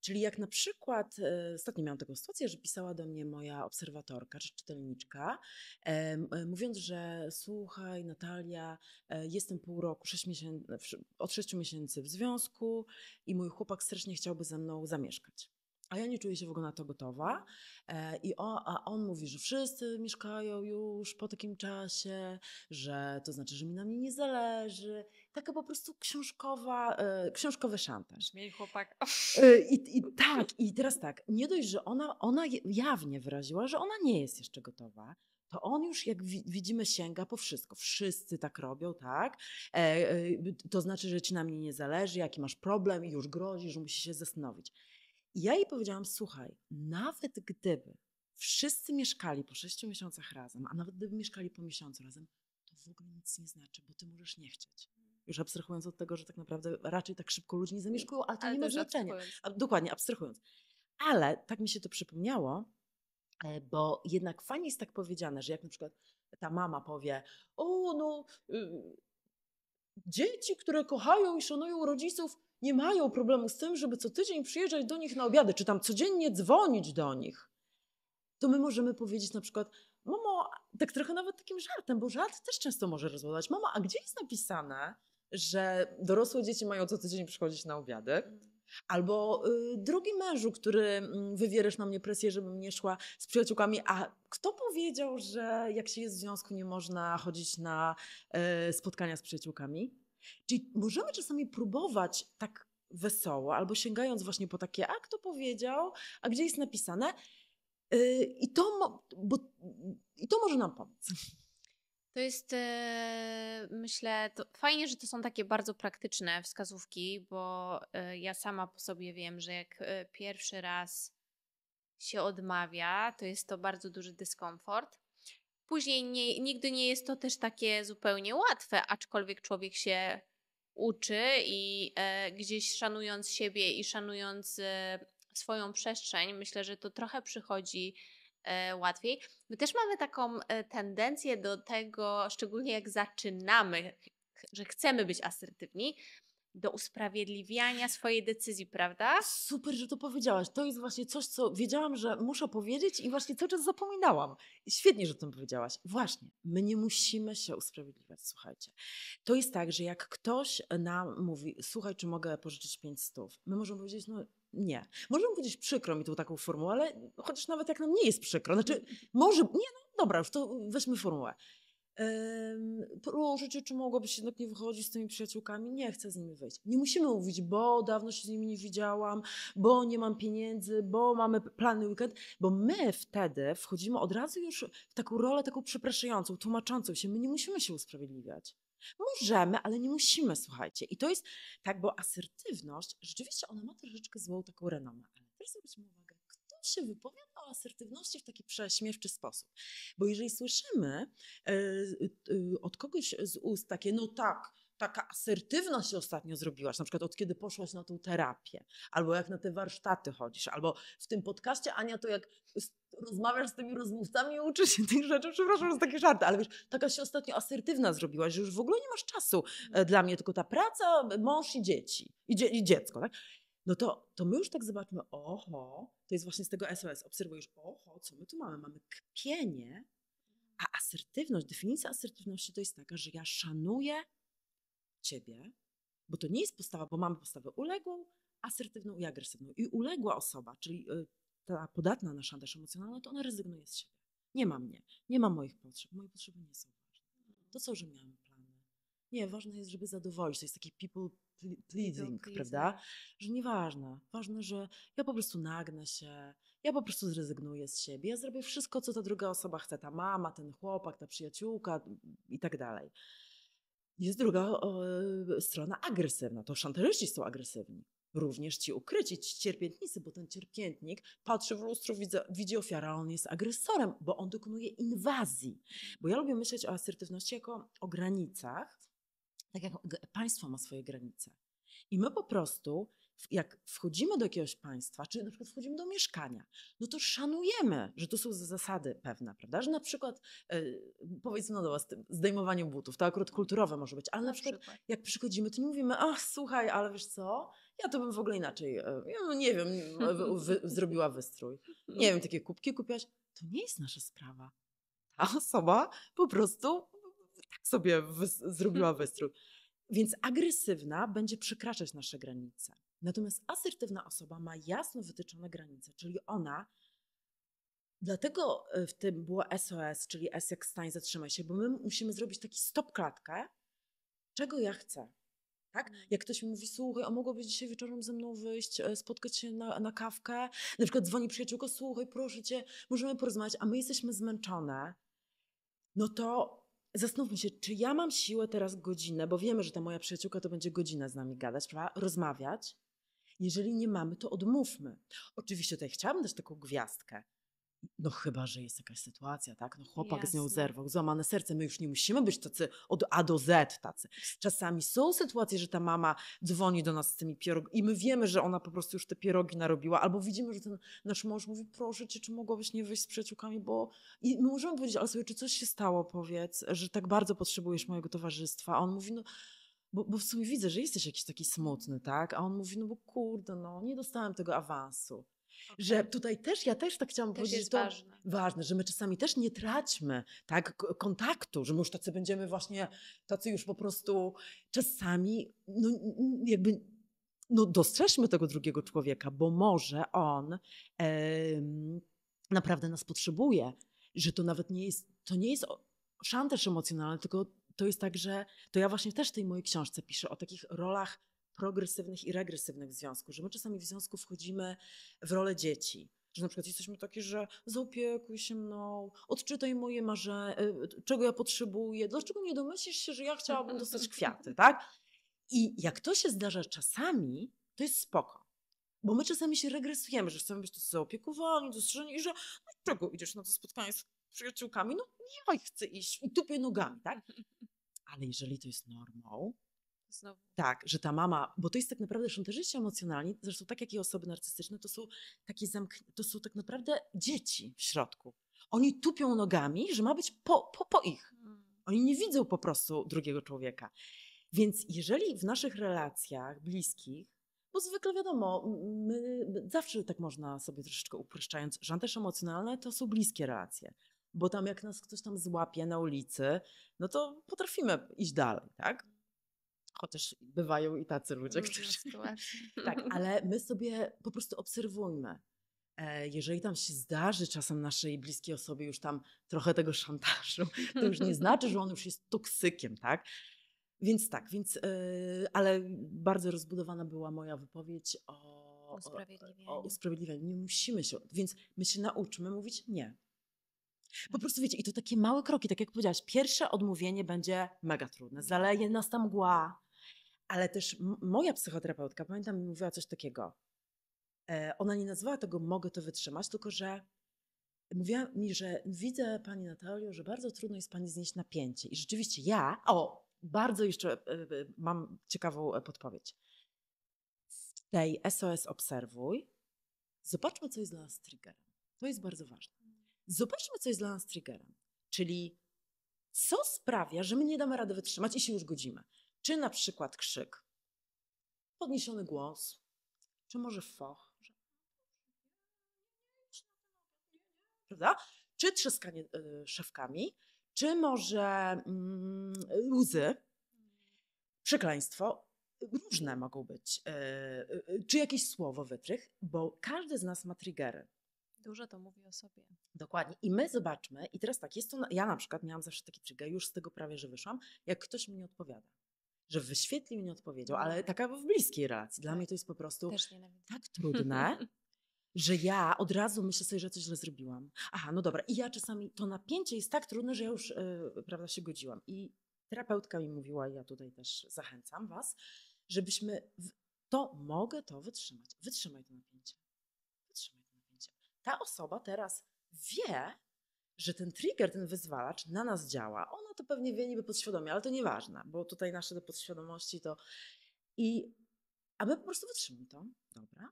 Speaker 2: Czyli jak na przykład, e, ostatnio miałam taką sytuację, że pisała do mnie moja obserwatorka czy czytelniczka, e, mówiąc, że słuchaj Natalia, e, jestem pół roku, sześć miesięcy, od sześciu miesięcy w związku i mój chłopak strasznie chciałby ze mną zamieszkać. A ja nie czuję się w ogóle na to gotowa. I o, a on mówi, że wszyscy mieszkają już po takim czasie, że to znaczy, że mi na mnie nie zależy taka po prostu książkowa, e, książkowy szantaż.
Speaker 1: Brzmi chłopak.
Speaker 2: E, I, tak, i teraz tak, nie dość, że ona, ona jawnie wyraziła, że ona nie jest jeszcze gotowa, to on już, jak widzimy, sięga po wszystko. Wszyscy tak robią, tak? E, e, to znaczy, że ci na mnie nie zależy, jaki masz problem i już grozi, że musisz się zastanowić. I ja jej powiedziałam, słuchaj, nawet gdyby wszyscy mieszkali po sześciu miesiącach razem, a nawet gdyby mieszkali po miesiącu razem, to w ogóle nic nie znaczy, bo ty możesz nie chcieć. Już abstrahując od tego, że tak naprawdę raczej tak szybko ludzi nie zamieszkują, ale to ale nie ma znaczenia. dokładnie, abstrahując. Ale tak mi się to przypomniało, e, bo jednak fajnie jest tak powiedziane, że jak na przykład ta mama powie, o no, y, dzieci, które kochają i szanują rodziców, nie mają problemu z tym, żeby co tydzień przyjeżdżać do nich na obiady, czy tam codziennie dzwonić do nich, to my możemy powiedzieć na przykład, mamo, tak trochę nawet takim żartem, bo żart też często może rozładować, mamo, a gdzie jest napisane, że dorosłe dzieci mają co tydzień przychodzić na obiady. Mm. Albo y, drogi mężu, który mm, wywierasz na mnie presję, żebym nie szła z przyjaciółkami, a kto powiedział, że jak się jest w związku, nie można chodzić na y, spotkania z przyjaciółkami? Czyli możemy czasami próbować tak wesoło, albo sięgając właśnie po takie, a kto powiedział, a gdzie jest napisane. Y, I to, bo, i to może nam pomóc.
Speaker 1: To jest, e, myślę, to fajnie, że to są takie bardzo praktyczne wskazówki, bo e, ja sama po sobie wiem, że jak e, pierwszy raz się odmawia, to jest to bardzo duży dyskomfort. Później nie, nigdy nie jest to też takie zupełnie łatwe, aczkolwiek człowiek się uczy i gdzieś szanując siebie i szanując swoją przestrzeń, myślę, że to trochę przychodzi łatwiej. My też mamy taką e, tendencję do tego, szczególnie jak zaczynamy, że chcemy być asertywni, do usprawiedliwiania swojej decyzji, prawda? Super,
Speaker 2: że to powiedziałaś. To jest właśnie coś, co wiedziałam, że muszę powiedzieć i właśnie cały czas zapominałam. Świetnie, że to powiedziałaś. Właśnie, my nie musimy się usprawiedliwiać, słuchajcie. To jest tak, że jak ktoś nam mówi, słuchaj, czy mogę pożyczyć 500, my możemy powiedzieć, no nie. Możemy powiedzieć przykro mi tą taką formułę, ale chociaż nawet jak nam nie jest przykro, znaczy mm. może, nie no dobra, już to weźmy formułę. Um, proszę cię, czy mogłabyś jednak nie wychodzić z tymi przyjaciółkami? Nie chcę z nimi wyjść. Nie musimy mówić, bo dawno się z nimi nie widziałam, bo nie mam pieniędzy, bo mamy plany weekend, bo my wtedy wchodzimy od razu już w taką rolę taką przepraszającą, tłumaczącą się. My nie musimy się usprawiedliwiać. Możemy, ale nie musimy, słuchajcie. I to jest tak, bo asertywność, rzeczywiście ona ma troszeczkę złą taką renomę, ale teraz zwróćmy uwagę, kto się wypowiada o asertywności w taki prześmiewczy sposób. Bo jeżeli słyszymy yy, yy, od kogoś z ust takie, no tak, taka asertywność się ostatnio zrobiłaś, na przykład od kiedy poszłaś na tą terapię, albo jak na te warsztaty chodzisz, albo w tym podcaście, Ania, to jak rozmawiasz z tymi rozmówcami i uczysz się tych rzeczy, przepraszam za takie żarty, ale wiesz, taka się ostatnio asertywna zrobiłaś, że już w ogóle nie masz czasu e, mhm. dla mnie, tylko ta praca, mąż i dzieci, i, dzie i dziecko, tak? no to, to my już tak zobaczmy, oho, to jest właśnie z tego SOS, obserwujesz, oho, co my tu mamy? Mamy kpienie, a asertywność, definicja asertywności to jest taka, że ja szanuję ciebie, bo to nie jest postawa, bo mamy postawę uległą, asertywną i agresywną. I uległa osoba, czyli y, ta podatna na szantaż emocjonalny, to ona rezygnuje z siebie. Nie ma mnie, nie ma moich potrzeb, moje potrzeby nie są ważne. To co, że miałam plany? Nie, ważne jest, żeby zadowolić. To jest taki people pleasing, prawda? Że nieważne. Ważne, że ja po prostu nagnę się, ja po prostu zrezygnuję z siebie, ja zrobię wszystko, co ta druga osoba chce, ta mama, ten chłopak, ta przyjaciółka i tak dalej. Jest druga strona agresywna. To szantażyści są agresywni. Również ci ukryci, ci cierpiętnicy, bo ten cierpiętnik patrzy w lustro, widzi, widzi ofiarę, a on jest agresorem, bo on dokonuje inwazji. Bo ja lubię myśleć o asertywności jako o granicach, tak jak państwo ma swoje granice. I my po prostu jak wchodzimy do jakiegoś państwa, czy na przykład wchodzimy do mieszkania, no to szanujemy, że to są zasady pewne, prawda? Że na przykład, yy, powiedzmy, no do was, zdejmowanie butów, to akurat kulturowe może być, ale na, na przykład, przykład, jak przychodzimy, to nie mówimy, a słuchaj, ale wiesz co, ja to bym w ogóle inaczej, yy, nie wiem, e, wy, zrobiła wystrój. Nie wiem, takie kubki kupiłaś. To nie jest nasza sprawa. Ta osoba po prostu tak sobie wy zrobiła wystrój. Więc agresywna będzie przekraczać nasze granice. Natomiast asertywna osoba ma jasno wytyczone granice, czyli ona Dlatego e, w tym było SOS, czyli S jak stań, zatrzymaj się, bo my musimy zrobić taki stop klatkę, czego ja chcę. Tak? Mm. Jak ktoś mi mówi, słuchaj, a mogłabyś dzisiaj wieczorem ze mną wyjść, e, spotkać się na, na kawkę, na przykład dzwoni przyjaciółko, słuchaj, proszę cię, możemy porozmawiać, a my jesteśmy zmęczone, no to zastanówmy się, czy ja mam siłę teraz godzinę, bo wiemy, że ta moja przyjaciółka to będzie godzinę z nami gadać, prawda? rozmawiać, jeżeli nie mamy, to odmówmy. Oczywiście tutaj chciałabym dać taką gwiazdkę. No chyba, że jest jakaś sytuacja, tak? No chłopak Jasne. z nią zerwał, złamane serce. My już nie musimy być tacy od A do Z tacy. Czasami są sytuacje, że ta mama dzwoni do nas z tymi pierogami i my wiemy, że ona po prostu już te pierogi narobiła, albo widzimy, że ten nasz mąż mówi, proszę cię, czy mogłabyś nie wyjść z przyjaciółkami, bo... I my możemy powiedzieć, ale sobie, czy coś się stało, powiedz, że tak bardzo potrzebujesz mojego towarzystwa. A on mówi, no bo, bo w sumie widzę, że jesteś jakiś taki smutny, tak? A on mówi, no bo kurde, no nie dostałem tego awansu. Okay. Że tutaj też, ja też tak chciałam też powiedzieć, to ważne. ważne, że my czasami też nie traćmy tak, kontaktu, że my już tacy będziemy właśnie, tacy już po prostu czasami, no jakby, no dostrzeżmy tego drugiego człowieka, bo może on e, naprawdę nas potrzebuje, że to nawet nie jest, to nie jest szantaż emocjonalny, tylko to jest tak, że to ja właśnie też w tej mojej książce piszę o takich rolach progresywnych i regresywnych w związku, że my czasami w związku wchodzimy w rolę dzieci. Że na przykład jesteśmy takie, że zaopiekuj się mną, odczytaj moje marzenia, y, czego ja potrzebuję, dlaczego nie domyślisz się, że ja chciałabym dostać kwiaty, tak? I jak to się zdarza czasami, to jest spoko. Bo my czasami się regresujemy, że chcemy być tu zaopiekowani, dostrzeżeni i że no, czego idziesz na to spotkanie z przyjaciółkami? No ja chcę iść i tupię nogami, tak? Ale jeżeli to jest normą, Znowu. Tak, że ta mama, bo to jest tak naprawdę szantażyści emocjonalni, zresztą tak jak i osoby narcystyczne, to są takie zamknięte, to są tak naprawdę dzieci w środku. Oni tupią nogami, że ma być po, po, po ich. Hmm. Oni nie widzą po prostu drugiego człowieka. Więc jeżeli w naszych relacjach bliskich, bo zwykle wiadomo, my, zawsze tak można sobie troszeczkę upraszczając, szantaż emocjonalny to są bliskie relacje bo tam jak nas ktoś tam złapie na ulicy, no to potrafimy iść dalej, tak? Mhm. Chociaż bywają i tacy ludzie, no, którzy... tak, ale my sobie po prostu obserwujmy. E, jeżeli tam się zdarzy czasem naszej bliskiej osobie już tam trochę tego szantażu, to już nie znaczy, że on już jest toksykiem, tak? Więc tak, więc, yy, ale bardzo rozbudowana była moja wypowiedź o, o usprawiedliwieniu. O, o usprawiedliwieniu. Nie musimy się, więc my się nauczmy mówić nie. Po prostu wiecie, i to takie małe kroki, tak jak powiedziałaś, pierwsze odmówienie będzie mega trudne, zaleje nas ta mgła. Ale też moja psychoterapeutka, pamiętam, mi mówiła coś takiego. E, ona nie nazwała tego mogę to wytrzymać, tylko że mówiła mi, że widzę Pani Natalio, że bardzo trudno jest Pani znieść napięcie. I rzeczywiście ja, o, bardzo jeszcze e, e, mam ciekawą e, podpowiedź. W tej SOS obserwuj, zobaczmy, co jest dla nas triggerem. To jest bardzo ważne. Zobaczmy, co jest dla nas triggerem. Czyli co sprawia, że my nie damy rady wytrzymać i się już godzimy. Czy na przykład krzyk, podniesiony głos, czy może foch, prawda? Czy trzaskanie y, szewkami, czy może y, łzy, przekleństwo. Różne mogą być, y, y, czy jakieś słowo wytrych, bo każdy z nas ma triggery.
Speaker 1: Dużo to mówi o sobie.
Speaker 2: Dokładnie. I my zobaczmy, i teraz tak, jest to, ja na przykład miałam zawsze taki trigger, już z tego prawie, że wyszłam, jak ktoś mi nie odpowiada. Że wyświetlił mi nie odpowiedział, no. ale taka w bliskiej relacji. Dla mnie to jest po prostu tak trudne, że ja od razu myślę sobie, że coś źle zrobiłam. Aha, no dobra. I ja czasami, to napięcie jest tak trudne, że ja już, yy, prawda, się godziłam. I terapeutka mi mówiła, i ja tutaj też zachęcam Was, żebyśmy, w, to mogę to wytrzymać. Wytrzymaj to napięcie ta osoba teraz wie, że ten trigger, ten wyzwalacz na nas działa. Ona to pewnie wie niby podświadomie, ale to nieważne, bo tutaj nasze do podświadomości to... I a my po prostu wytrzymać to. Dobra.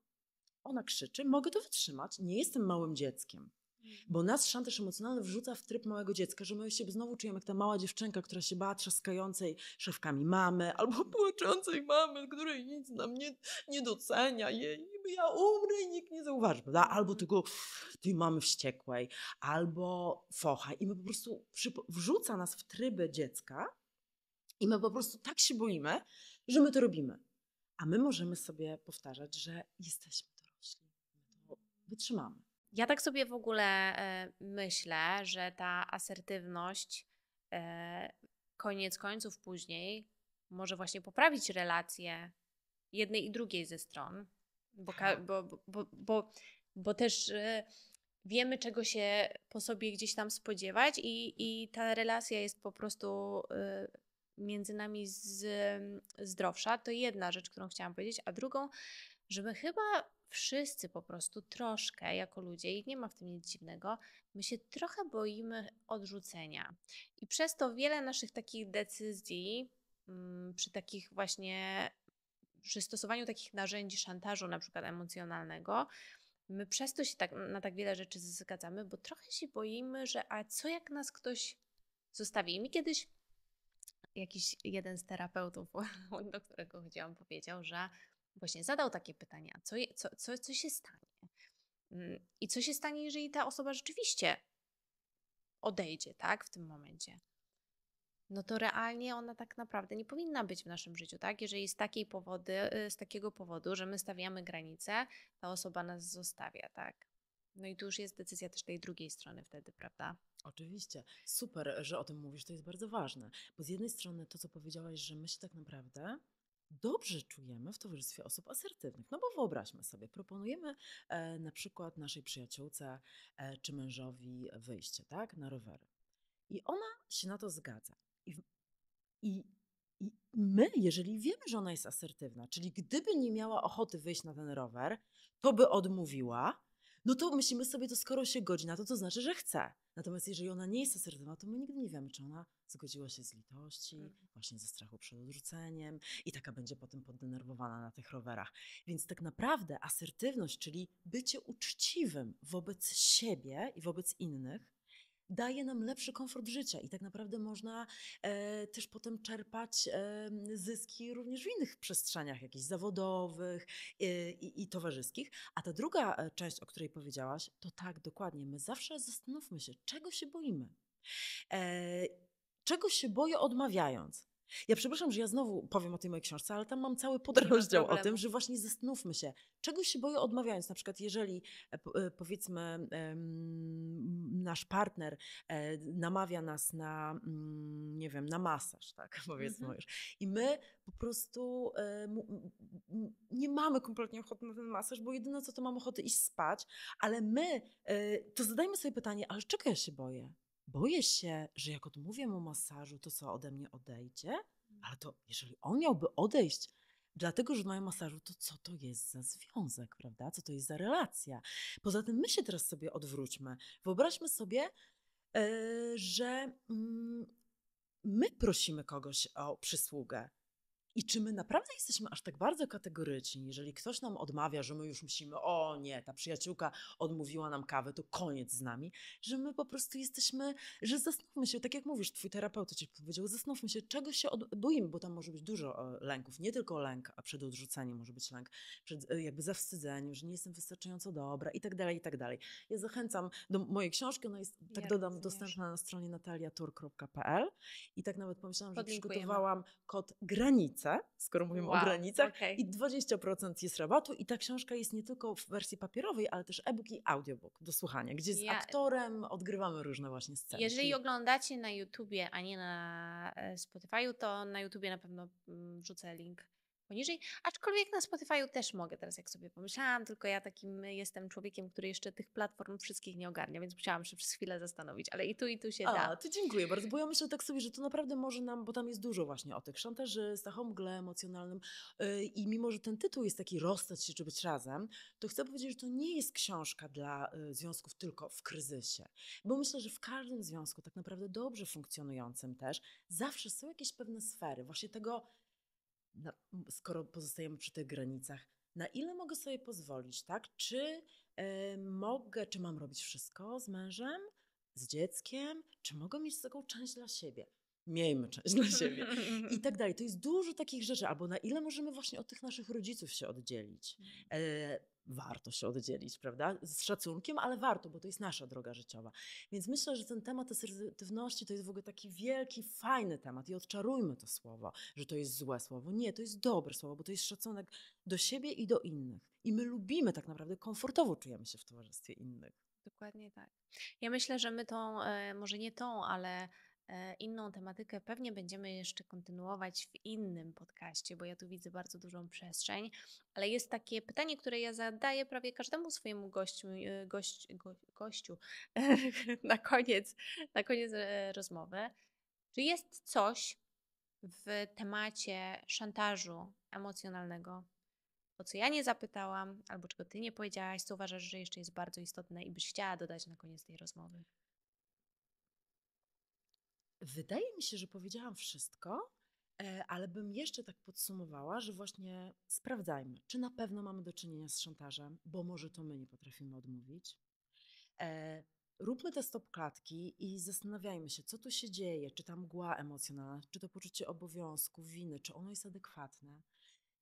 Speaker 2: Ona krzyczy, mogę to wytrzymać, nie jestem małym dzieckiem. Mhm. Bo nas szantaż emocjonalny wrzuca w tryb małego dziecka, że my się znowu czujemy jak ta mała dziewczynka, która się bała trzaskającej szewkami mamy albo płaczącej mamy, której nic nam nie, nie docenia jej ja umrę i nikt nie zauważy, prawda? Albo tego, tej mamy wściekłej, albo focha. I my po prostu wrzuca nas w tryby dziecka i my po prostu tak się boimy, że my to robimy. A my możemy sobie powtarzać, że jesteśmy dorośli, to wytrzymamy.
Speaker 1: Ja tak sobie w ogóle e, myślę, że ta asertywność e, koniec końców później może właśnie poprawić relacje jednej i drugiej ze stron, bo, bo, bo, bo, bo też e, wiemy, czego się po sobie gdzieś tam spodziewać, i, i ta relacja jest po prostu e, między nami z, zdrowsza. To jedna rzecz, którą chciałam powiedzieć, a drugą, że my chyba wszyscy po prostu troszkę jako ludzie, i nie ma w tym nic dziwnego, my się trochę boimy odrzucenia. I przez to wiele naszych takich decyzji, mm, przy takich właśnie przy stosowaniu takich narzędzi szantażu, na przykład emocjonalnego, my przez to się tak, na tak wiele rzeczy zgadzamy, bo trochę się boimy, że a co jak nas ktoś zostawi? I mi kiedyś jakiś jeden z terapeutów, do którego chodziłam, powiedział, że właśnie zadał takie pytania, co, co, co, co się stanie? Mm, I co się stanie, jeżeli ta osoba rzeczywiście odejdzie, tak, w tym momencie? no to realnie ona tak naprawdę nie powinna być w naszym życiu, tak? Jeżeli z takiej powody, y, z takiego powodu, że my stawiamy granice, ta osoba nas zostawia, tak? No i tu już jest decyzja też tej drugiej strony wtedy, prawda?
Speaker 2: Oczywiście. Super, że o tym mówisz, to jest bardzo ważne. Bo z jednej strony to, co powiedziałaś, że my się tak naprawdę dobrze czujemy w towarzystwie osób asertywnych. No bo wyobraźmy sobie, proponujemy e, na przykład naszej przyjaciółce e, czy mężowi wyjście, tak, na rowery. I ona się na to zgadza. I, i, I my, jeżeli wiemy, że ona jest asertywna, czyli gdyby nie miała ochoty wyjść na ten rower, to by odmówiła, no to myślimy sobie, to skoro się godzi na to, to znaczy, że chce. Natomiast jeżeli ona nie jest asertywna, to my nigdy nie wiemy, czy ona zgodziła się z litości, mm. właśnie ze strachu przed odrzuceniem i taka będzie potem poddenerwowana na tych rowerach. Więc tak naprawdę asertywność, czyli bycie uczciwym wobec siebie i wobec innych, daje nam lepszy komfort życia i tak naprawdę można e, też potem czerpać e, zyski również w innych przestrzeniach, jakichś zawodowych e, i, i towarzyskich. A ta druga e, część, o której powiedziałaś, to tak, dokładnie. My zawsze zastanówmy się, czego się boimy. E, czego się boję odmawiając? Ja przepraszam, że ja znowu powiem o tej mojej książce, ale tam mam cały podrozdział o tym, że właśnie zastanówmy się, czego się boję odmawiając. Na przykład, jeżeli e, e, powiedzmy nasz partner e, namawia nas na, mm, nie wiem, na masaż, tak powiedzmy mhm. już, i my po prostu nie mamy kompletnie ochoty na ten masaż, bo jedyne co to mam ochoty iść spać, ale my, to zadajmy sobie pytanie, ale czego ja się boję? boję się, że jak odmówię mu masażu, to co ode mnie odejdzie? Mm. Ale to jeżeli on miałby odejść, dlatego że mają masażu, to co to jest za związek, prawda? Co to jest za relacja? Poza tym my się teraz sobie odwróćmy. Wyobraźmy sobie, yy, że yy, my prosimy kogoś o przysługę. I czy my naprawdę jesteśmy aż tak bardzo kategoryczni, jeżeli ktoś nam odmawia, że my już musimy, o nie, ta przyjaciółka odmówiła nam kawy, to koniec z nami, że my po prostu jesteśmy, że zastanówmy się, tak jak mówisz, twój terapeuta ci powiedział, zastanówmy się, czego się boimy, bo tam może być dużo e, lęków, nie tylko lęk a przed odrzuceniem, może być lęk przed e, jakby zawstydzeniem, że nie jestem wystarczająco dobra i tak dalej, i tak dalej. Ja zachęcam do mojej książki, ona jest, tak ja dodam, dostępna na stronie nataliatur.pl i tak nawet pomyślałam, że no. przygotowałam kod granic granice, skoro mówimy wow, o granicach, okay. i 20% jest rabatu. I ta książka jest nie tylko w wersji papierowej, ale też e-book i audiobook do słuchania, gdzie z ja, aktorem odgrywamy różne właśnie sceny. Jeżeli
Speaker 1: oglądacie na YouTubie, a nie na e, Spotify, to na YouTubie na pewno mm, wrzucę link poniżej. Aczkolwiek na Spotify'u też mogę teraz, jak sobie pomyślałam, tylko ja takim y, jestem człowiekiem, który jeszcze tych platform wszystkich nie ogarnia, więc musiałam się przez chwilę zastanowić, ale i tu, i tu się A, da. to
Speaker 2: dziękuję bardzo, bo ja myślę tak sobie, że to naprawdę może nam, bo tam jest dużo właśnie o tych szantażystach, o mgle emocjonalnym yy, i mimo, że ten tytuł jest taki rozstać się czy być razem, to chcę powiedzieć, że to nie jest książka dla y, związków tylko w kryzysie, bo myślę, że w każdym związku tak naprawdę dobrze funkcjonującym też zawsze są jakieś pewne sfery właśnie tego na, skoro pozostajemy przy tych granicach, na ile mogę sobie pozwolić, tak? Czy y, mogę, czy mam robić wszystko z mężem, z dzieckiem, czy mogę mieć taką część dla siebie? miejmy część dla mm, siebie mm, mm, i tak dalej. To jest dużo takich rzeczy, albo na ile możemy właśnie od tych naszych rodziców się oddzielić. E, warto się oddzielić, prawda? Z szacunkiem, ale warto, bo to jest nasza droga życiowa. Więc myślę, że ten temat asertywności to jest w ogóle taki wielki, fajny temat i odczarujmy to słowo, że to jest złe słowo. Nie, to jest dobre słowo, bo to jest szacunek do siebie i do innych. I my lubimy tak naprawdę, komfortowo czujemy się w towarzystwie innych.
Speaker 1: Dokładnie tak. Ja myślę, że my tą, e, może nie tą, ale E, inną tematykę pewnie będziemy jeszcze kontynuować w innym podcaście, bo ja tu widzę bardzo dużą przestrzeń. Ale jest takie pytanie, które ja zadaję prawie każdemu swojemu gościu, e, gość, go, gościu na, koniec, na koniec e, rozmowy. Czy jest coś w temacie szantażu emocjonalnego, o co ja nie zapytałam, albo czego ty nie powiedziałaś, co uważasz, że jeszcze jest bardzo istotne
Speaker 2: i byś chciała dodać na koniec tej rozmowy? Wydaje mi się, że powiedziałam wszystko, e, ale bym jeszcze tak podsumowała, że właśnie sprawdzajmy, czy na pewno mamy do czynienia z szantażem, bo może to my nie potrafimy odmówić. E, róbmy te stopklatki i zastanawiajmy się, co tu się dzieje, czy ta mgła emocjonalna, czy to poczucie obowiązku, winy, czy ono jest adekwatne.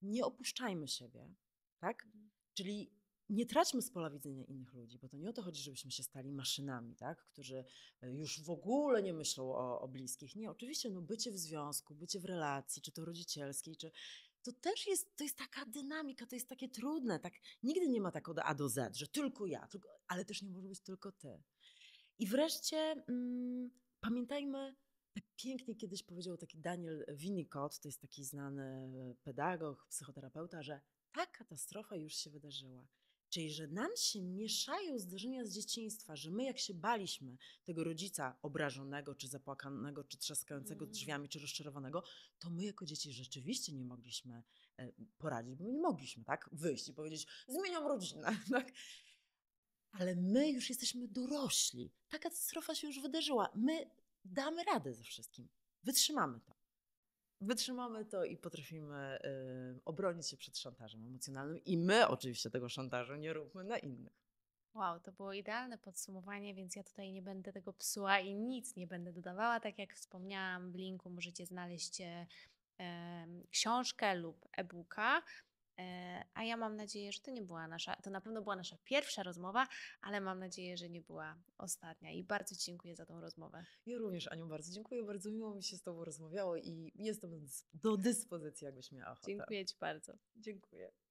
Speaker 2: Nie opuszczajmy siebie, tak? Mhm. Czyli nie traćmy z pola widzenia innych ludzi, bo to nie o to chodzi, żebyśmy się stali maszynami, tak? którzy e, już w ogóle nie myślą o, o bliskich. Nie, oczywiście, no bycie w związku, bycie w relacji, czy to rodzicielskiej, czy to też jest, to jest taka dynamika, to jest takie trudne. Tak, nigdy nie ma tak od A do Z, że tylko ja, tylko, ale też nie może być tylko ty. I wreszcie mm, pamiętajmy, tak pięknie kiedyś powiedział taki Daniel Winnicott, to jest taki znany pedagog, psychoterapeuta, że ta katastrofa już się wydarzyła. Czyli, że nam się mieszają zdarzenia z dzieciństwa, że my jak się baliśmy tego rodzica obrażonego, czy zapłakanego, czy trzaskającego mm. drzwiami, czy rozczarowanego, to my jako dzieci rzeczywiście nie mogliśmy e, poradzić, bo my nie mogliśmy, tak? Wyjść i powiedzieć, zmieniam rodzinę, tak? Ale my już jesteśmy dorośli. Ta katastrofa się już wydarzyła. My damy radę ze wszystkim. Wytrzymamy to wytrzymamy to i potrafimy y, obronić się przed szantażem emocjonalnym. I my oczywiście tego szantażu nie róbmy na innych. Wow, to było
Speaker 1: idealne podsumowanie, więc ja tutaj nie będę tego psuła i nic nie będę dodawała. Tak jak wspomniałam, w linku możecie znaleźć e, e, książkę lub e-booka E, a ja mam nadzieję, że to nie była nasza, to na pewno była nasza pierwsza rozmowa, ale mam nadzieję, że nie była ostatnia. I bardzo Ci dziękuję za tą rozmowę.
Speaker 2: Ja również, Aniu, bardzo dziękuję. Bardzo miło mi się z Tobą rozmawiało i jestem do dyspozycji, jakbyś miała ochotę. Dziękuję Ci bardzo. Dziękuję.